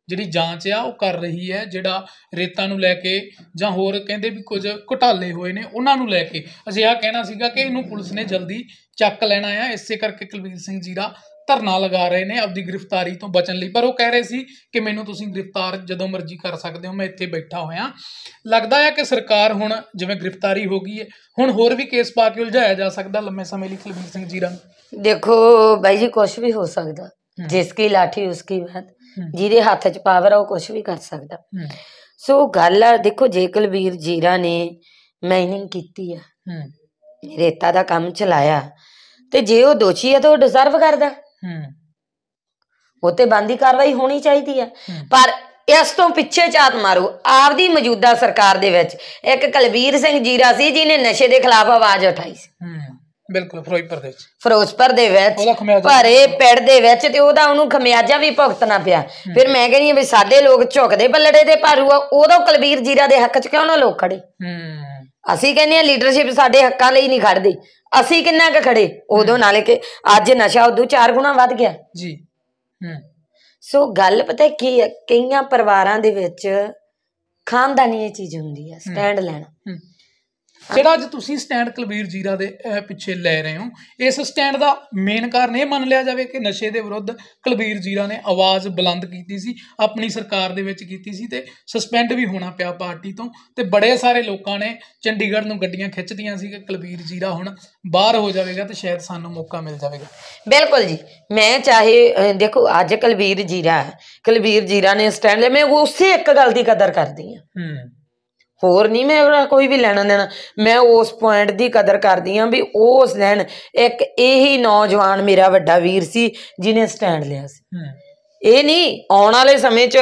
ਜਿਹੜੀ ਜਾਂਚ ਆ ਉਹ ਕਰ ਰਹੀ ਹੈ ਜਿਹੜਾ ਰੇਤਾਂ ਨੂੰ ਲੈ ਕੇ ਜਾਂ ਹੋਰ ਕਹਿੰਦੇ ਵੀ ਕੁਝ ਘਟਾਲੇ ਹੋਏ ਨੇ ਉਹਨਾਂ ਨੂੰ ਲੈ ਕੇ ਅਜਿਹਾ ਕਹਿਣਾ ਸੀਗਾ ਕਿ ਇਹਨੂੰ ਪੁਲਿਸ ਨੇ ਜਲਦੀ ਚੱਕ ਲੈਣਾ ਆ ਇਸੇ ਕਰਕੇ ਕੁਲਵੀਰ ਸਿੰਘ ਜੀਰਾ ਧਰਨਾ ਲਗਾ ਰਹੇ ਨੇ ਆਪਦੀ ਗ੍ਰਿਫਤਾਰੀ ਤੋਂ ਬਚਣ ਲਈ ਪਰ ਉਹ ਕਹਿ ਰਹੇ ਸੀ ਕਿ ਮੈਨੂੰ ਤੁਸੀਂ ਗ੍ਰਿਫਤਾਰ ਜਦੋਂ ਮਰਜ਼ੀ ਕਰ ਸਕਦੇ ਹੋ ਮੈਂ ਇੱਥੇ ਬੈਠਾ ਹੋਇਆ ਲੱਗਦਾ ਹੈ ਕਿ ਸਰਕਾਰ ਹੁਣ ਜਿਵੇਂ ਗ੍ਰਿਫਤਾਰੀ ਹੋ ਗਈ ਹੈ ਹੁਣ ਹੋਰ ਵੀ ਕੇਸ ਪਾ ਕੇ ਉਲਝਾਇਆ ਜਾ ਸਕਦਾ ਲੰਮੇ ਸਮੇਂ ਲਈ ਕੁਲਵੀਰ ਸਿੰਘ ਜੀਰਾ ਦੇਖੋ ਬਾਈ ਜੀ ਕੁਝ ਵੀ ਹੋ ਸਕਦਾ ਜਿਸ ਕੀ ਲਾਠੀ ਉਸ ਕੀ ਮਹਿਤ ਜਿਹਦੇ ਹੱਥ 'ਚ ਪਾਵਰ ਆ ਉਹ ਕੁਝ ਵੀ ਕਰ ਸਕਦਾ ਸੋ ਗੱਲ ਆ ਦੇਖੋ ਜੇ ਕੁਲਵੀਰ ਜੀਰਾ ਨੇ ਮਾਈਨਿੰਗ ਕੀਤੀ ਆ ਰੇਤਾ ਦਾ ਕੰਮ ਚਲਾਇਆ ਤੇ ਜੇ ਉਹ ਦੋਸ਼ੀ ਆ ਤਾਂ ਉਹ ਡਿਸਰਵ ਕਰਦਾ ਉਹ ਤੇ ਬੰਦੀ ਕਾਰਵਾਈ ਹੋਣੀ ਚਾਹੀਦੀ ਹੈ ਪਰ ਇਸ ਤੋਂ ਪਿੱਛੇ ਝਾਤ ਮਾਰੋ ਆਪਦੀ ਮੌਜੂਦਾ ਸਰਕਾਰ ਦੇ ਵਿੱਚ ਇੱਕ ਕਲਬੀਰ ਸਿੰਘ ਜੀਰਾ ਸੀ ਜਿਹਨੇ ਨਸ਼ੇ ਦੇ ਖਿਲਾਫ ਆਵਾਜ਼ ਉਠਾਈ ਸੀ ਬਿਲਕੁਲ ਫਰੋਜ਼ਪੁਰ ਦੇ ਵਿੱਚ ਫਰੋਜ਼ਪੁਰ ਦੇ ਵਿੱਚ ਭਰੇ ਪਿੰਡ ਦੇ ਵਿੱਚ ਤੇ ਉਹਦਾ ਉਹਨੂੰ ਖਮਿਆਜਾ ਵੀ ਭੁਗਤਣਾ ਪਿਆ ਫਿਰ ਮੈਂ ਕਹਿੰਦੀ ਵੀ ਸਾਡੇ ਲੋਕ ਝੁਕਦੇ ਬੱਲੜੇ ਦੇ ਭਾਰੂ ਆ ਉਦੋਂ ਕਲਵੀਰ ਜੀਰਾ ਦੇ ਹੱਕ 'ਚ ਕਿਉਂ ਨਾ ਲੋਕ ਖੜੇ ਹੂੰ ਅਸੀਂ ਕਹਿੰਦੇ ਆ ਲੀਡਰਸ਼ਿਪ ਸਾਡੇ ਹੱਕਾਂ ਲਈ ਨਹੀਂ ਖੜਦੀ ਅਸੀਂ ਕਿੰਨਾ ਕ ਖੜੇ ਉਦੋਂ ਨਾਲੇ ਕਿ ਅੱਜ ਨਸ਼ਾ ਉਦੋਂ ਚਾਰ ਗੁਣਾ ਵੱਧ ਗਿਆ ਜੀ ਹੂੰ ਸੋ ਗੱਲ ਪਤਾ ਕੀ ਹੈ ਕਈਆਂ ਪਰਿਵਾਰਾਂ ਦੇ ਵਿੱਚ ਖਾਨਦਾਨੀ ਇਹ ਚੀਜ਼ ਹੁੰਦੀ ਹੈ ਸਟੈਂਡ ਲੈਣਾ ਜਿਹੜਾ ਅੱਜ ਤੁਸੀਂ ਸਟੈਂਡ ਕਲਬੀਰ ਜੀਰਾ ਦੇ ਪਿੱਛੇ ਲੈ ਰਹੇ ਹੋ ਇਸ ਸਟੈਂਡ ਦਾ ਮੇਨ ਕਾਰਨ ਇਹ ਮੰਨ ਲਿਆ ਜਾਵੇ ਕਿ ਨਸ਼ੇ ਦੇ ਵਿਰੁੱਧ ਕਲਬੀਰ ਜੀਰਾ ਨੇ ਆਵਾਜ਼ ਬੁਲੰਦ ਕੀਤੀ ਸੀ ਆਪਣੀ ਸਰਕਾਰ ਦੇ ਵਿੱਚ ਕੀਤੀ ਸੀ ਤੇ ਸਸਪੈਂਡ ਵੀ ਹੋਣਾ ਪਿਆ ਪਾਰਟੀ ਤੋਂ ਤੇ ਬੜੇ ਸਾਰੇ ਲੋਕਾਂ ਨੇ ਚੰਡੀਗੜ੍ਹ ਨੂੰ ਗੱਡੀਆਂ ਖਿੱਚਦੀਆਂ ਸੀ ਕਿ ਕਲਬੀਰ ਜੀਰਾ ਹੁਣ ਬਾਹਰ ਹੋ ਜਾਵੇਗਾ ਤੇ ਸ਼ਾਇਦ ਸਾਨੂੰ ਮੌਕਾ ਮਿਲ ਜਾਵੇਗਾ ਬਿਲਕੁਲ ਜੀ ਮੈਂ ਚਾਹੇ ਦੇਖੋ ਅੱਜ ਕਲਬੀਰ ਜੀਰਾ ਕਲਬੀਰ ਜੀਰਾ ਨੇ ਸਟੈਂਡ ਲਿਆ ਮੈਂ ਉਸੇ ਇੱਕ ਗੱਲ ਦੀ ਕਦਰ ਕਰਦੀ ਹਾਂ ਹੂੰ ਹੋਰ ਨਹੀਂ ਮੈਂ ਕੋਈ ਵੀ ਲੈਣਾ ਦੇਣਾ ਮੈਂ ਉਸ ਪੁਆਇੰਟ ਦੀ ਕਦਰ ਕਰਦੀ ਆ ਵੀ ਉਸ ਲੈਣ ਇੱਕ ਇਹੀ ਨੌਜਵਾਨ ਮੇਰਾ ਵੱਡਾ ਵੀਰ ਸੀ ਜਿਨੇ ਸਟੈਂਡ ਲਿਆ ਸੀ ਇਹ ਨਹੀਂ ਆਉਣ ਵਾਲੇ ਸਮੇਂ 'ਚ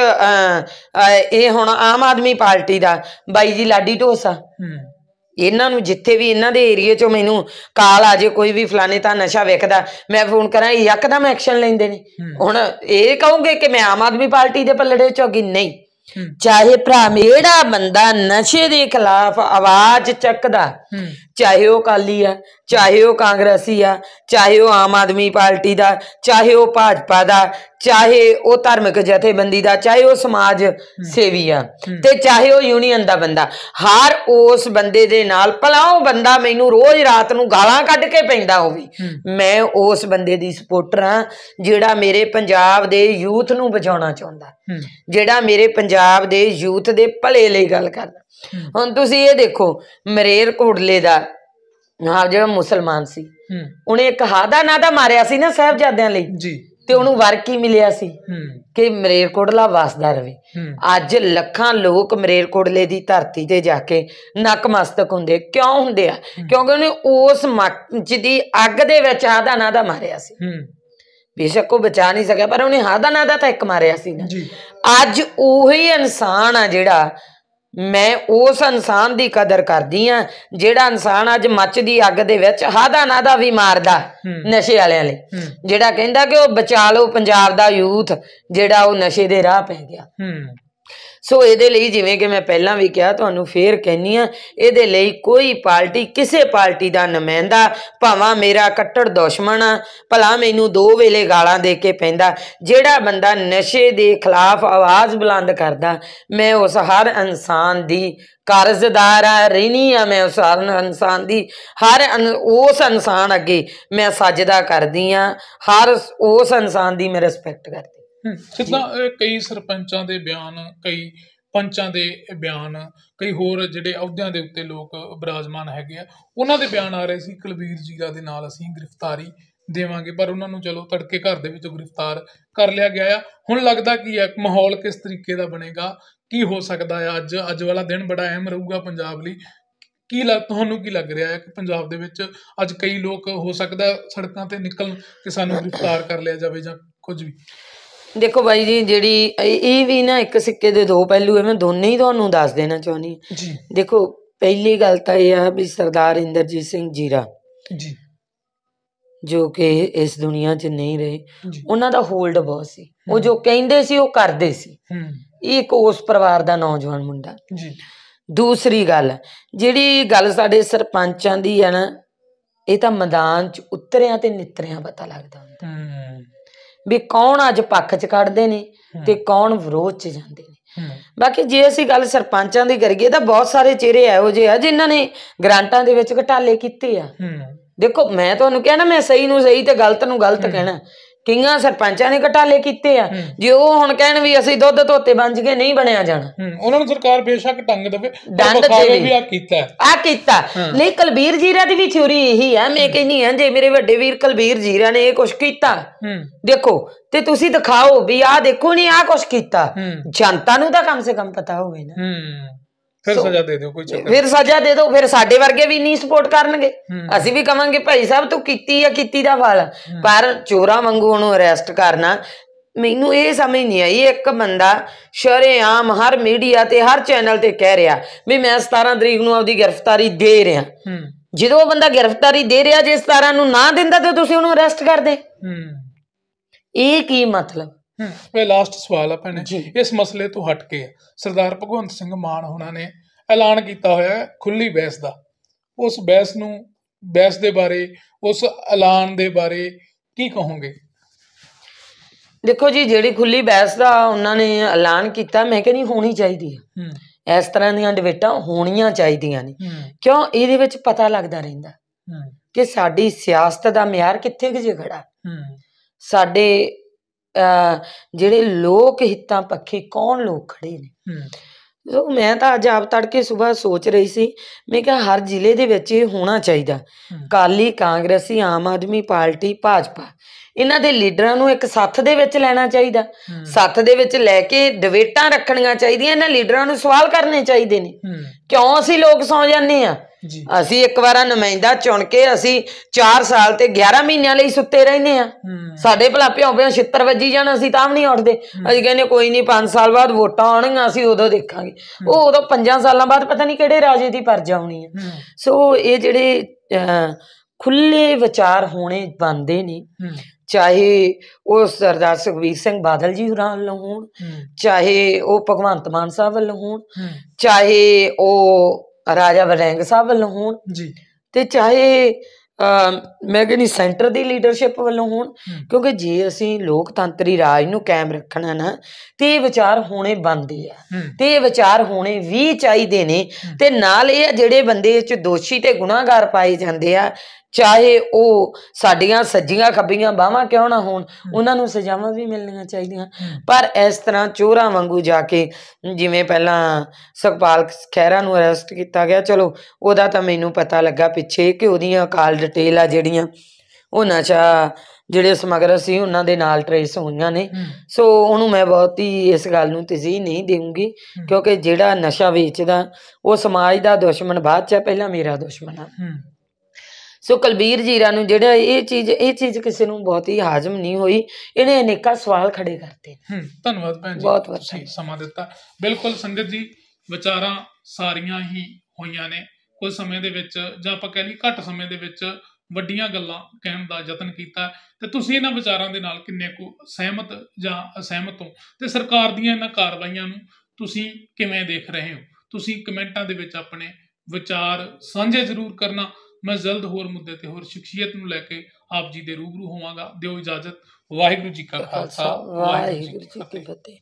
ਇਹ ਹੁਣ ਆਮ ਆਦਮੀ ਪਾਰਟੀ ਦਾ ਬਾਈ ਜੀ ਲਾਡੀ ਢੋਸਾ ਇਹਨਾਂ ਨੂੰ ਜਿੱਥੇ ਵੀ ਇਹਨਾਂ ਦੇ ਏਰੀਆ 'ਚੋਂ ਮੈਨੂੰ ਕਾਲ ਆ ਜੇ ਕੋਈ ਵੀ ਫਲਾਣੇ ਤਾਂ ਨਸ਼ਾ ਵੇਖਦਾ ਮੈਂ ਫੋਨ ਕਰਾਂ ਯਕਦਮ ਐਕਸ਼ਨ ਲੈਂਦੇ ਨੇ ਹੁਣ ਇਹ ਕਹੋਗੇ ਕਿ ਮੈਂ ਆਮ ਆਦਮੀ ਪਾਰਟੀ ਦੇ ਪੱਲੜੇ ਚੋਂ ਅਗੀ ਨਹੀਂ ਚਾਹੇ ਭਰਾ ਮੇੜਾ ਬੰਦਾ ਨਸ਼ੇ ਦੇ ਖਿਲਾਫ ਆਵਾਜ਼ ਚੱਕਦਾ ਚਾਹੇ ਉਹ ਕਾਲੀ ਆ ਚਾਹੇ ਉਹ ਕਾਂਗਰਸੀ ਆ ਚਾਹੇ ਉਹ ਆਮ ਆਦਮੀ ਪਾਰਟੀ ਦਾ ਚਾਹੇ ਉਹ ਭਾਜਪਾ ਦਾ ਚਾਹੇ ਉਹ ਧਾਰਮਿਕ ਜਥੇਬੰਦੀ ਦਾ ਚਾਹੇ ਉਹ ਸਮਾਜ ਸੇਵੀ ਆ ਤੇ ਚਾਹੇ ਉਹ ਯੂਨੀਅਨ ਦਾ ਬੰਦਾ ਹਰ ਉਸ ਬੰਦੇ ਦੇ ਨਾਲ ਭਲਾ ਉਹ ਬੰਦਾ ਮੈਨੂੰ ਰੋਜ਼ ਰਾਤ ਨੂੰ ਗਾਲਾਂ ਕੱਢ ਕੇ ਪੈਂਦਾ ਹੋਵੇ ਮੈਂ ਉਸ ਬੰਦੇ ਦੀ ਸਪੋਰਟਰ ਆ ਜਿਹੜਾ ਮੇਰੇ ਪੰਜਾਬ ਦੇ ਯੂਥ ਨੂੰ ਬਚਾਉਣਾ ਚਾਹੁੰਦਾ ਜਿਹੜਾ ਮੇਰੇ ਪੰਜਾਬ ਦੇ ਯੂਥ ਦੇ ਭਲੇ ਲਈ ਗੱਲ ਕਰਦਾ ਹੁਣ ਤੁਸੀਂ ਇਹ ਦੇਖੋ ਮਰੇਰ ਕੋਟਲੇ ਦਾ ਆ ਜਿਹੜਾ ਮੁਸਲਮਾਨ ਸੀ ਉਹਨੇ ਇੱਕ ਹਾਦਾ ਦਾ ਮਾਰਿਆ ਸੀ ਨਾ ਸਹਿਬਜ਼ਾਦਿਆਂ ਲਈ ਜੀ ਤੇ ਉਹਨੂੰ ਵਰ ਕੀ ਮਿਲਿਆ ਸੀ ਕਿ ਮਰੇਰਕੋਟਲਾ ਵਸਦਾ ਰਵੇ ਅੱਜ ਲੱਖਾਂ ਲੋਕ ਮਰੇਰਕੋਟਲੇ ਦੀ ਧਰਤੀ ਤੇ ਜਾ ਕੇ ਨਕਮਸਤਕ ਹੁੰਦੇ ਕਿਉਂ ਹੁੰਦੇ ਆ ਕਿਉਂਕਿ ਉਹਨੇ ਉਸ ਮੱਝ ਦੀ ਅੱਗ ਦੇ ਵਿੱਚ ਆਦਾ ਦਾ ਮਾਰਿਆ ਸੀ ਬੇਸ਼ੱਕ ਉਹ ਬਚਾ ਨਹੀਂ ਸਕਿਆ ਪਰ ਉਹਨੇ ਹਾਦਾ ਦਾ ਤਾਂ ਇੱਕ ਮਾਰਿਆ ਸੀ ਨਾ ਅੱਜ ਉਹੀ ਇਨਸਾਨ ਆ ਜਿਹੜਾ ਮੈਂ ਉਸ ਇਨਸਾਨ ਦੀ ਕਦਰ ਕਰਦੀ ਆ ਜਿਹੜਾ ਇਨਸਾਨ ਅੱਜ ਮੱਚਦੀ ਅੱਗ ਦੇ ਵਿੱਚ ਹਾਦਾ ਨਾਦਾ ਵੀ ਮਾਰਦਾ ਨਸ਼ੇ ਵਾਲਿਆਂ ਲਈ ਜਿਹੜਾ ਕਹਿੰਦਾ ਕਿ ਉਹ ਬਚਾ ਲਓ ਪੰਜਾਬ ਦਾ ਯੂਥ ਜਿਹੜਾ ਉਹ ਨਸ਼ੇ ਦੇ ਰਾਹ ਪੈ ਗਿਆ ਸੋ ਇਹਦੇ ਲਈ ਜਿਵੇਂ ਕਿ ਮੈਂ ਪਹਿਲਾਂ ਵੀ ਕਿਹਾ ਤੁਹਾਨੂੰ ਫੇਰ ਕਹਿੰਨੀ ਆ ਇਹਦੇ ਲਈ ਕੋਈ ਪਾਰਟੀ ਕਿਸੇ ਪਾਰਟੀ ਦਾ ਨਮਾਇੰਦਾ ਭਾਵਾਂ ਮੇਰਾ ਕੱਟੜ ਦੁਸ਼ਮਣ ਆ ਭਲਾ ਮੈਨੂੰ ਦੋ ਵੇਲੇ ਗਾਲਾਂ ਦੇ ਕੇ ਪੈਂਦਾ ਜਿਹੜਾ ਬੰਦਾ ਨਸ਼ੇ ਦੇ ਖਿਲਾਫ ਆਵਾਜ਼ ਬੁਲੰਦ ਕਰਦਾ ਮੈਂ ਉਸ ਹਰ ਇਨਸਾਨ ਦੀ ਕਰਜ਼ਦਾਰ ਆ ਰਿਣੀ ਆ ਮੈਂ ਉਸ ਹਰ ਇਨਸਾਨ ਦੀ ਹਰ ਉਸ ਇਨਸਾਨ ਅੱਗੇ ਮੈਂ ਸਜਦਾ ਕਰਦੀ ਆ ਹਰ ਉਸ ਇਨਸਾਨ ਦੀ ਮੈਂ ਰਿਸਪੈਕਟ ਕਰਦੀ ਸਿੱਧਾ ਕਈ ਸਰਪੰਚਾਂ ਦੇ ਬਿਆਨ ਕਈ ਪੰਚਾਂ ਦੇ ਬਿਆਨ ਕਈ ਹੋਰ ਜਿਹੜੇ ਅਹੁਦਿਆਂ ਦੇ ਉੱਤੇ ਲੋਕ ਬਰਾਜਮਾਨ ਹੈਗੇ ਆ ਉਹਨਾਂ ਦੇ ਬਿਆਨ ਆ ਰਹੇ ਸੀ ਕੁਲਵੀਰ ਦਾ ਦੇ ਨਾਲ ਅਸੀਂ ਗ੍ਰਿਫਤਾਰੀ ਦੇਵਾਂਗੇ ਪਰ ਉਹਨਾਂ ਨੂੰ ਚਲੋ ਤੜਕੇ ਘਰ ਦੇ ਵਿੱਚੋਂ ਗ੍ਰਿਫਤਾਰ ਕਰ ਲਿਆ ਗਿਆ ਆ ਹੁਣ ਲੱਗਦਾ ਕੀ ਹੈ ਮਾਹੌਲ ਕਿਸ ਤਰੀਕੇ ਦਾ ਬਣੇਗਾ ਕੀ ਹੋ ਸਕਦਾ ਹੈ ਅੱਜ ਅੱਜ ਵਾਲਾ ਦਿਨ ਬੜਾ ਅਹਿਮ ਰਹੂਗਾ ਪੰਜਾਬ ਲਈ ਕੀ ਲੱਗ ਤੁਹਾਨੂੰ ਕੀ ਲੱਗ ਰਿਹਾ ਹੈ ਕਿ ਪੰਜਾਬ ਦੇ ਵਿੱਚ ਅੱਜ ਕਈ ਲੋਕ ਹੋ ਸਕਦਾ ਸੜਕਾਂ ਤੇ ਨਿਕਲਣ ਕਿ ਸਾਨੂੰ ਗ੍ਰਿਫਤਾਰ ਕਰ ਲਿਆ ਜਾਵੇ ਜਾਂ ਕੁਝ ਵੀ ਦੇਖੋ ਬਾਈ ਜੀ ਜਿਹੜੀ ਇਹ ਵੀ ਨਾ ਇੱਕ ਸਿੱਕੇ ਦੇ ਦੋ ਪਹਿਲੂ ਐ ਮੈਂ ਦੋਨੇ ਹੀ ਤੁਹਾਨੂੰ ਦੱਸ ਦੇਣਾ ਚਾਹੁੰਦੀ ਜੀ ਦੇਖੋ ਪਹਿਲੀ ਗੱਲ ਤਾਂ ਇਹ ਆ ਵੀ ਸਰਦਾਰ ਇੰਦਰਜੀਤ ਸਿੰਘ ਜੀਰਾ ਜੀ ਜੋ ਕਿ ਇਸ ਦੁਨੀਆ 'ਚ ਨਹੀਂ ਰਹੇ ਉਹਨਾਂ ਦਾ ਹੋਲਡ ਬਹੁਤ ਸੀ ਉਹ ਜੋ ਕਹਿੰਦੇ ਸੀ ਉਹ ਕਰਦੇ ਸੀ ਇਹ ਇੱਕ ਉਸ ਪਰਿਵਾਰ ਦਾ ਨੌਜਵਾਨ ਮੁੰਡਾ ਜੀ ਦੂਸਰੀ ਗੱਲ ਜਿਹੜੀ ਗੱਲ ਸਾਡੇ ਸਰਪੰਚਾਂ ਦੀ ਹੈ ਨਾ ਇਹ ਤਾਂ ਮੈਦਾਨ 'ਚ ਉਤਰਿਆਂ ਤੇ ਨਿਤਰਿਆਂ ਪਤਾ ਲੱਗਦਾ ਹੁੰਦਾ ਹੂੰ ਵੀ ਕੌਣ ਅੱਜ ਪੱਖ 'ਚ ਖੜਦੇ ਨੇ ਤੇ ਕੌਣ ਵਿਰੋਧ 'ਚ ਜਾਂਦੇ ਨੇ ਬਾਕੀ ਜੇ ਅਸੀਂ ਗੱਲ ਸਰਪੰਚਾਂ ਦੀ ਕਰੀਏ ਤਾਂ ਬਹੁਤ ਸਾਰੇ ਚਿਹਰੇ ਇਹੋ ਜੇ ਆ ਜਿਨ੍ਹਾਂ ਨੇ ਗ੍ਰਾਂਟਾਂ ਦੇ ਵਿੱਚ ਘਟਾਲੇ ਕੀਤੇ ਆ ਦੇਖੋ ਮੈਂ ਤੁਹਾਨੂੰ ਨਾ ਮੈਂ ਸਹੀ ਨੂੰ ਸਹੀ ਤੇ ਗਲਤ ਨੂੰ ਗਲਤ ਕਹਿਣਾ ਕਿੰਗਾ ਸਰਪੰਚਾਂ ਨੇ ਘਟਾਲੇ ਕੀਤੇ ਆ ਜੇ ਉਹ ਹੁਣ ਕਹਿਣ ਵੀ ਅਸੀਂ ਦੁੱਧ ਧੋਤੇ ਬਣ ਜਗੇ ਨਹੀਂ ਬਣਿਆ ਜਾਣਾ ਉਹਨਾਂ ਨੂੰ ਸਰਕਾਰ ਬੇਸ਼ੱਕ ਟੰਗ ਦੇਵੇ ਡੰਗ ਦੇਵੇ ਵੀ ਆ ਕੀਤਾ ਆ ਕੀਤਾ ਨਹੀਂ ਕਲਬੀਰ ਜੀਰਾ ਦੀ ਵੀ ਥਿਉਰੀ ਇਹੀ ਆ ਮੈਂ ਕਹਿੰਨੀ ਆ ਜੇ ਮੇਰੇ ਵੱਡੇ ਵੀਰ ਕਲਬੀਰ ਜੀਰਾ ਨੇ ਇਹ ਕੁਝ ਕੀਤਾ ਦੇਖੋ ਤੇ ਤੁਸੀਂ ਦਿਖਾਓ ਵੀ ਆ ਦੇਖੋ ਨਹੀਂ ਆ ਕੁਝ ਕੀਤਾ ਜਨਤਾ ਨੂੰ ਤਾਂ ਕਮ ਸੇ ਕਮ ਪਤਾ ਹੋਵੇ ਨਾ ਫਿਰ ਸਜ਼ਾ ਦੇ ਦਿਓ ਕੋਈ ਚੱਕਰ ਫਿਰ ਸਜ਼ਾ ਦੇ ਦਿਓ ਫਿਰ ਸਾਡੇ ਵਰਗੇ ਵੀ ਨਹੀਂ ਸਪੋਰਟ ਕਰਨਗੇ ਅਸੀਂ ਵੀ ਕਵਾਂਗੇ ਭਾਈ ਸਾਹਿਬ ਤੂੰ ਕੀਤੀ ਆ ਕੀਤੀ ਦਾ ਫਲ ਪਰ ਚੋਰਾ ਵਾਂਗੂ ਉਹਨੂੰ ਅਰੈਸਟ ਕਰਨਾ ਮੈਨੂੰ ਇਹ ਸਮਝ ਨਹੀਂ ਆਈ ਇੱਕ ਬੰਦਾ ਸ਼ਰੇਆਮ ਹਰ ਮੀਡੀਆ ਤੇ ਹਰ ਚੈਨਲ ਤੇ ਕਹਿ ਰਿਹਾ ਵੀ ਮੈਂ 17 ਤਰੀਕ ਨੂੰ ਆਪਦੀ ਗ੍ਰਿਫਤਾਰੀ ਦੇ ਰਿਹਾ ਜਦੋਂ ਉਹ ਬੰਦਾ ਗ੍ਰਿਫਤਾਰੀ ਦੇ ਰਿਹਾ ਜੇ 17 ਨੂੰ ਨਾ ਦਿੰਦਾ ਤੇ ਤੁਸੀਂ ਉਹਨੂੰ ਅਰੈਸਟ ਕਰਦੇ ਇਹ ਕੀ ਮਤਲਬ ਇਹ ਲਾਸਟ ਸਵਾਲ ਆ ਭੈਣੇ ਇਸ ਮਸਲੇ ਤੋਂ ਹਟ ਕੇ ਸਰਦਾਰ ਭਗਵੰਤ ਸਿੰਘ ਮਾਨ ਹੋਣਾ ਨੇ ਐਲਾਨ ਕੀਤਾ ਹੋਇਆ ਖੁੱਲੀ ਬਹਿਸ ਦਾ ਉਸ ਬਹਿਸ ਨੂੰ ਬਹਿਸ ਦੇ ਬਾਰੇ ਉਸ ਐਲਾਨ ਦੇ ਬਾਰੇ ਕੀ ਕਹੋਗੇ ਦੇਖੋ ਜੀ ਜਿਹੜੀ ਖੁੱਲੀ ਬਹਿਸ ਦਾ ਉਹਨਾਂ ਨੇ ਐਲਾਨ ਕੀਤਾ ਮੈਂ ਕਹਿੰਦੀ ਹੋਣੀ ਚਾਹੀਦੀ ਹੈ ਇਸ ਤਰ੍ਹਾਂ ਦੀਆਂ ਡਿਬੇਟਾਂ ਹੋਣੀਆਂ ਚਾਹੀਦੀਆਂ ਨੇ ਕਿਉਂ ਇਹਦੇ ਵਿੱਚ ਪਤਾ ਲੱਗਦਾ ਰਹਿੰਦਾ ਕਿ ਸਾਡੀ ਸਿਆਸਤ ਦਾ ਮਿਆਰ ਕਿੱਥੇ ਕਿ ਜੇ ਖੜਾ ਸਾਡੇ ਜਿਹੜੇ ਲੋਕ ਹਿੱਤਾਂ ਪੱਖੇ ਕੌਣ ਲੋਕ ਖੜੇ ਨੇ ਸੋ ਮੈਂ ਤਾਂ ਅੱਜ ਆਪ ਤੜਕੇ ਸਵੇਰ ਸੋਚ ਰਹੀ ਸੀ ਮੈਂ ਕਿਹਾ ਹਰ ਜ਼ਿਲ੍ਹੇ ਦੇ ਵਿੱਚ ਇਹ ਹੋਣਾ ਚਾਹੀਦਾ ਕਾਲੀ ਕਾਂਗਰਸੀ ਆਮ ਆਦਮੀ ਪਾਰਟੀ ਭਾਜਪਾ ਇਹਨਾਂ ਦੇ ਲੀਡਰਾਂ ਨੂੰ ਇੱਕ ਸੱਥ ਦੇ ਵਿੱਚ ਲੈਣਾ ਚਾਹੀਦਾ ਸੱਥ ਦੇ ਵਿੱਚ ਲੈ ਕੇ ਡਿਬੇਟਾਂ ਰੱਖਣੀਆਂ ਚਾਹੀਦੀਆਂ ਇਹਨਾਂ ਲੀਡਰਾਂ ਨੂੰ ਸਵਾਲ ਕਰਨੇ ਚਾਹੀਦੇ ਨੇ ਕਿਉਂ ਅਸੀਂ ਲੋਕ ਸੌਂ ਜਾਂਦੇ ਆ ਅਸੀਂ ਇੱਕ ਵਾਰਾ ਨਮਾਇੰਦਾ ਚੁਣ ਕੇ ਅਸੀਂ 4 ਸਾਲ ਤੇ 11 ਮਹੀਨਿਆਂ ਲਈ ਸੁੱਤੇ ਰਹਿੰਦੇ ਆ ਸਾਡੇ ਭਲਾ ਭਿਓ ਭਿਓ ਛਿੱਤਰ ਵੱਜੀ ਜਾਣ ਅਸੀਂ ਤਾਂ ਵੀ ਨਹੀਂ ਉੱਠਦੇ ਅਸੀਂ ਕਹਿੰਦੇ ਕੋਈ ਨਹੀਂ 5 ਸਾਲ ਬਾਅਦ ਵੋਟਾਂ ਆਣਗੀਆਂ ਅਸੀਂ ਉਦੋਂ ਦੇਖਾਂਗੇ ਉਹ ਉਦੋਂ 5 ਸਾਲਾਂ ਬਾਅਦ ਪਤਾ ਨਹੀਂ ਕਿਹੜੇ ਰਾਜੇ ਦੀ ਪਰਜਾ ਆਉਣੀ ਆ ਸੋ ਇਹ ਜਿਹੜੇ ਖੁੱਲੇ ਵਿਚਾਰ ਹੋਣੇ ਬੰਦੇ ਨੇ ਚਾਹੇ ਉਹ ਸਰਦਾਰ ਸੁਖਵੀਰ ਸਿੰਘ ਬਾਦਲ ਜੀ ਵੱਲੋਂ ਹੋਣ ਚਾਹੇ ਉਹ ਭਗਵੰਤ ਮਾਨ ਸਾਹਿਬ ਵੱਲੋਂ ਹੋਣ ਚਾਹੇ ਉਹ ਰਾਜਾ ਬਰੈਂਗ ਸਾਹਿਬ ਵੱਲੋਂ ਹੋਣ ਜੀ ਤੇ ਚਾਹੇ ਮੈਂ ਕਹਿੰਦੀ ਸੈਂਟਰ ਦੀ ਲੀਡਰਸ਼ਿਪ ਵੱਲੋਂ ਹੋਣ ਕਿਉਂਕਿ ਜੇ ਅਸੀਂ ਲੋਕਤੰਤਰੀ ਰਾਜ ਨੂੰ ਕਾਇਮ ਰੱਖਣਾ ਨਾ ਤੇ ਇਹ ਵਿਚਾਰ ਹੋਣੇ ਬੰਦੇ ਆ ਤੇ ਇਹ ਵਿਚਾਰ ਹੋਣੇ ਵੀ ਚਾਹੀਦੇ ਨੇ ਤੇ ਨਾਲ ਇਹ ਜਿਹੜੇ ਬੰਦੇ ਵਿੱਚ ਚ ਦੋਸ਼ੀ ਤੇ ਗੁਨਾਹਗਾਰ ਪਾਏ ਜਾਂਦੇ ਆ ਚਾਹੇ ਉਹ ਸਾਡੀਆਂ ਸੱਜੀਆਂ ਖੱਬੀਆਂ ਬਾਹਾਂ ਕਿਉਂ ਨਾ ਹੋਣ ਉਹਨਾਂ ਨੂੰ ਸਜ਼ਾਵਾਂ ਵੀ ਮਿਲਣੀਆਂ ਚਾਹੀਦੀਆਂ ਪਰ ਇਸ ਤਰ੍ਹਾਂ ਚੋਰਾ ਵਾਂਗੂ ਜਾ ਕੇ ਜਿਵੇਂ ਪਹਿਲਾਂ ਸੁਖਪਾਲ ਖਹਿਰਾ ਨੂੰ ਅਰੈਸਟ ਕੀਤਾ ਗਿਆ ਚਲੋ ਉਹਦਾ ਤਾਂ ਮੈਨੂੰ ਪਤਾ ਲੱਗਾ ਪਿੱਛੇ ਕਿ ਉਹਦੀਆਂ ਕਾਲ ਡਿਟੇਲ ਆ ਜਿਹੜੀਆਂ ਉਹ ਚਾ ਜਿਹੜੇ ਸਮਗਰ ਸੀ ਉਹਨਾਂ ਦੇ ਨਾਲ ਟ੍ਰੇਸ ਹੋਈਆਂ ਨੇ ਸੋ ਉਹਨੂੰ ਮੈਂ ਬਹੁਤ ਹੀ ਇਸ ਗੱਲ ਨੂੰ ਤਜ਼ੀਹ ਨਹੀਂ ਦੇਵਾਂਗੀ ਕਿਉਂਕਿ ਜਿਹੜਾ ਨਸ਼ਾ ਵੇਚਦਾ ਉਹ ਸਮਾਜ ਦਾ ਦੁਸ਼ਮਣ ਬਾਅਦ ਚ ਪਹਿਲਾਂ ਮੇਰਾ ਦੁਸ਼ਮਣ ਆ ਸੋ ਕਲਬੀਰ ਜੀਰਾ ਨੂੰ ਜਿਹੜਾ ਇਹ ਚੀਜ਼ ਇਹ ਚੀਜ਼ ਕਿਸੇ ਨੂੰ ਬਹੁਤ ਹੀ ਹਾਜ਼ਮ ਨਹੀਂ ਹੋਈ ਇਹਨੇ ਅਨੇਕਾਂ ਸਵਾਲ ਖੜੇ ਕਰਤੇ ਧੰਨਵਾਦ ਭੈਣ ਜੀ ਬਹੁਤ ਬਹੁਤ ਸਮਾਂ ਦਿੱਤਾ ਬਿਲਕੁਲ ਸੰਗਤ ਜੀ ਵਿਚਾਰਾਂ ਸਾਰੀਆਂ ਹੀ ਹੋਈਆਂ ਨੇ ਕੁਝ ਸਮੇਂ ਦੇ ਵਿੱਚ ਜਾਂ ਆਪਾਂ ਕਹਿ ਲਈ ਘੱਟ ਸਮੇਂ ਦੇ ਵਿੱਚ ਵੱਡੀਆਂ ਗੱਲਾਂ ਕਹਿਣ ਦਾ ਯਤਨ ਕੀਤਾ ਤੇ ਤੁਸੀਂ ਇਹਨਾਂ ਵਿਚਾਰਾਂ ਦੇ ਨਾਲ ਕਿੰਨੇ ਕੁ ਸਹਿਮਤ ਜਾਂ ਅਸਹਿਮਤ ਹੋ ਤੇ ਸਰਕਾਰ ਦੀਆਂ ਇਹਨਾਂ ਕਾਰਵਾਈਆਂ ਨੂੰ ਤੁਸੀਂ ਕਿਵੇਂ ਦੇਖ ਰਹੇ ਹੋ ਤੁਸੀਂ ਕਮੈਂਟਾਂ ਦੇ ਵਿੱਚ ਆਪਣੇ ਵਿਚਾਰ ਸਾਂਝੇ ਜ਼ਰੂਰ ਕਰਨਾ ਮੈਂ ਜਲਦ ਹੋਰ ਮੁੱਦੇ ਤੇ ਹੋਰ ਸ਼ਖਸੀਅਤ ਨੂੰ ਲੈ ਕੇ ਆਪ ਜੀ ਦੇ ਰੂਬਰੂ ਹੋਵਾਂਗਾ ਦਿਓ ਇਜਾਜ਼ਤ ਵਾਹਿਗੁਰੂ ਜੀ ਕਾ ਖਾਲਸਾ ਵਾਹਿਗੁਰੂ ਜੀ ਕੀ ਫਤਿਹ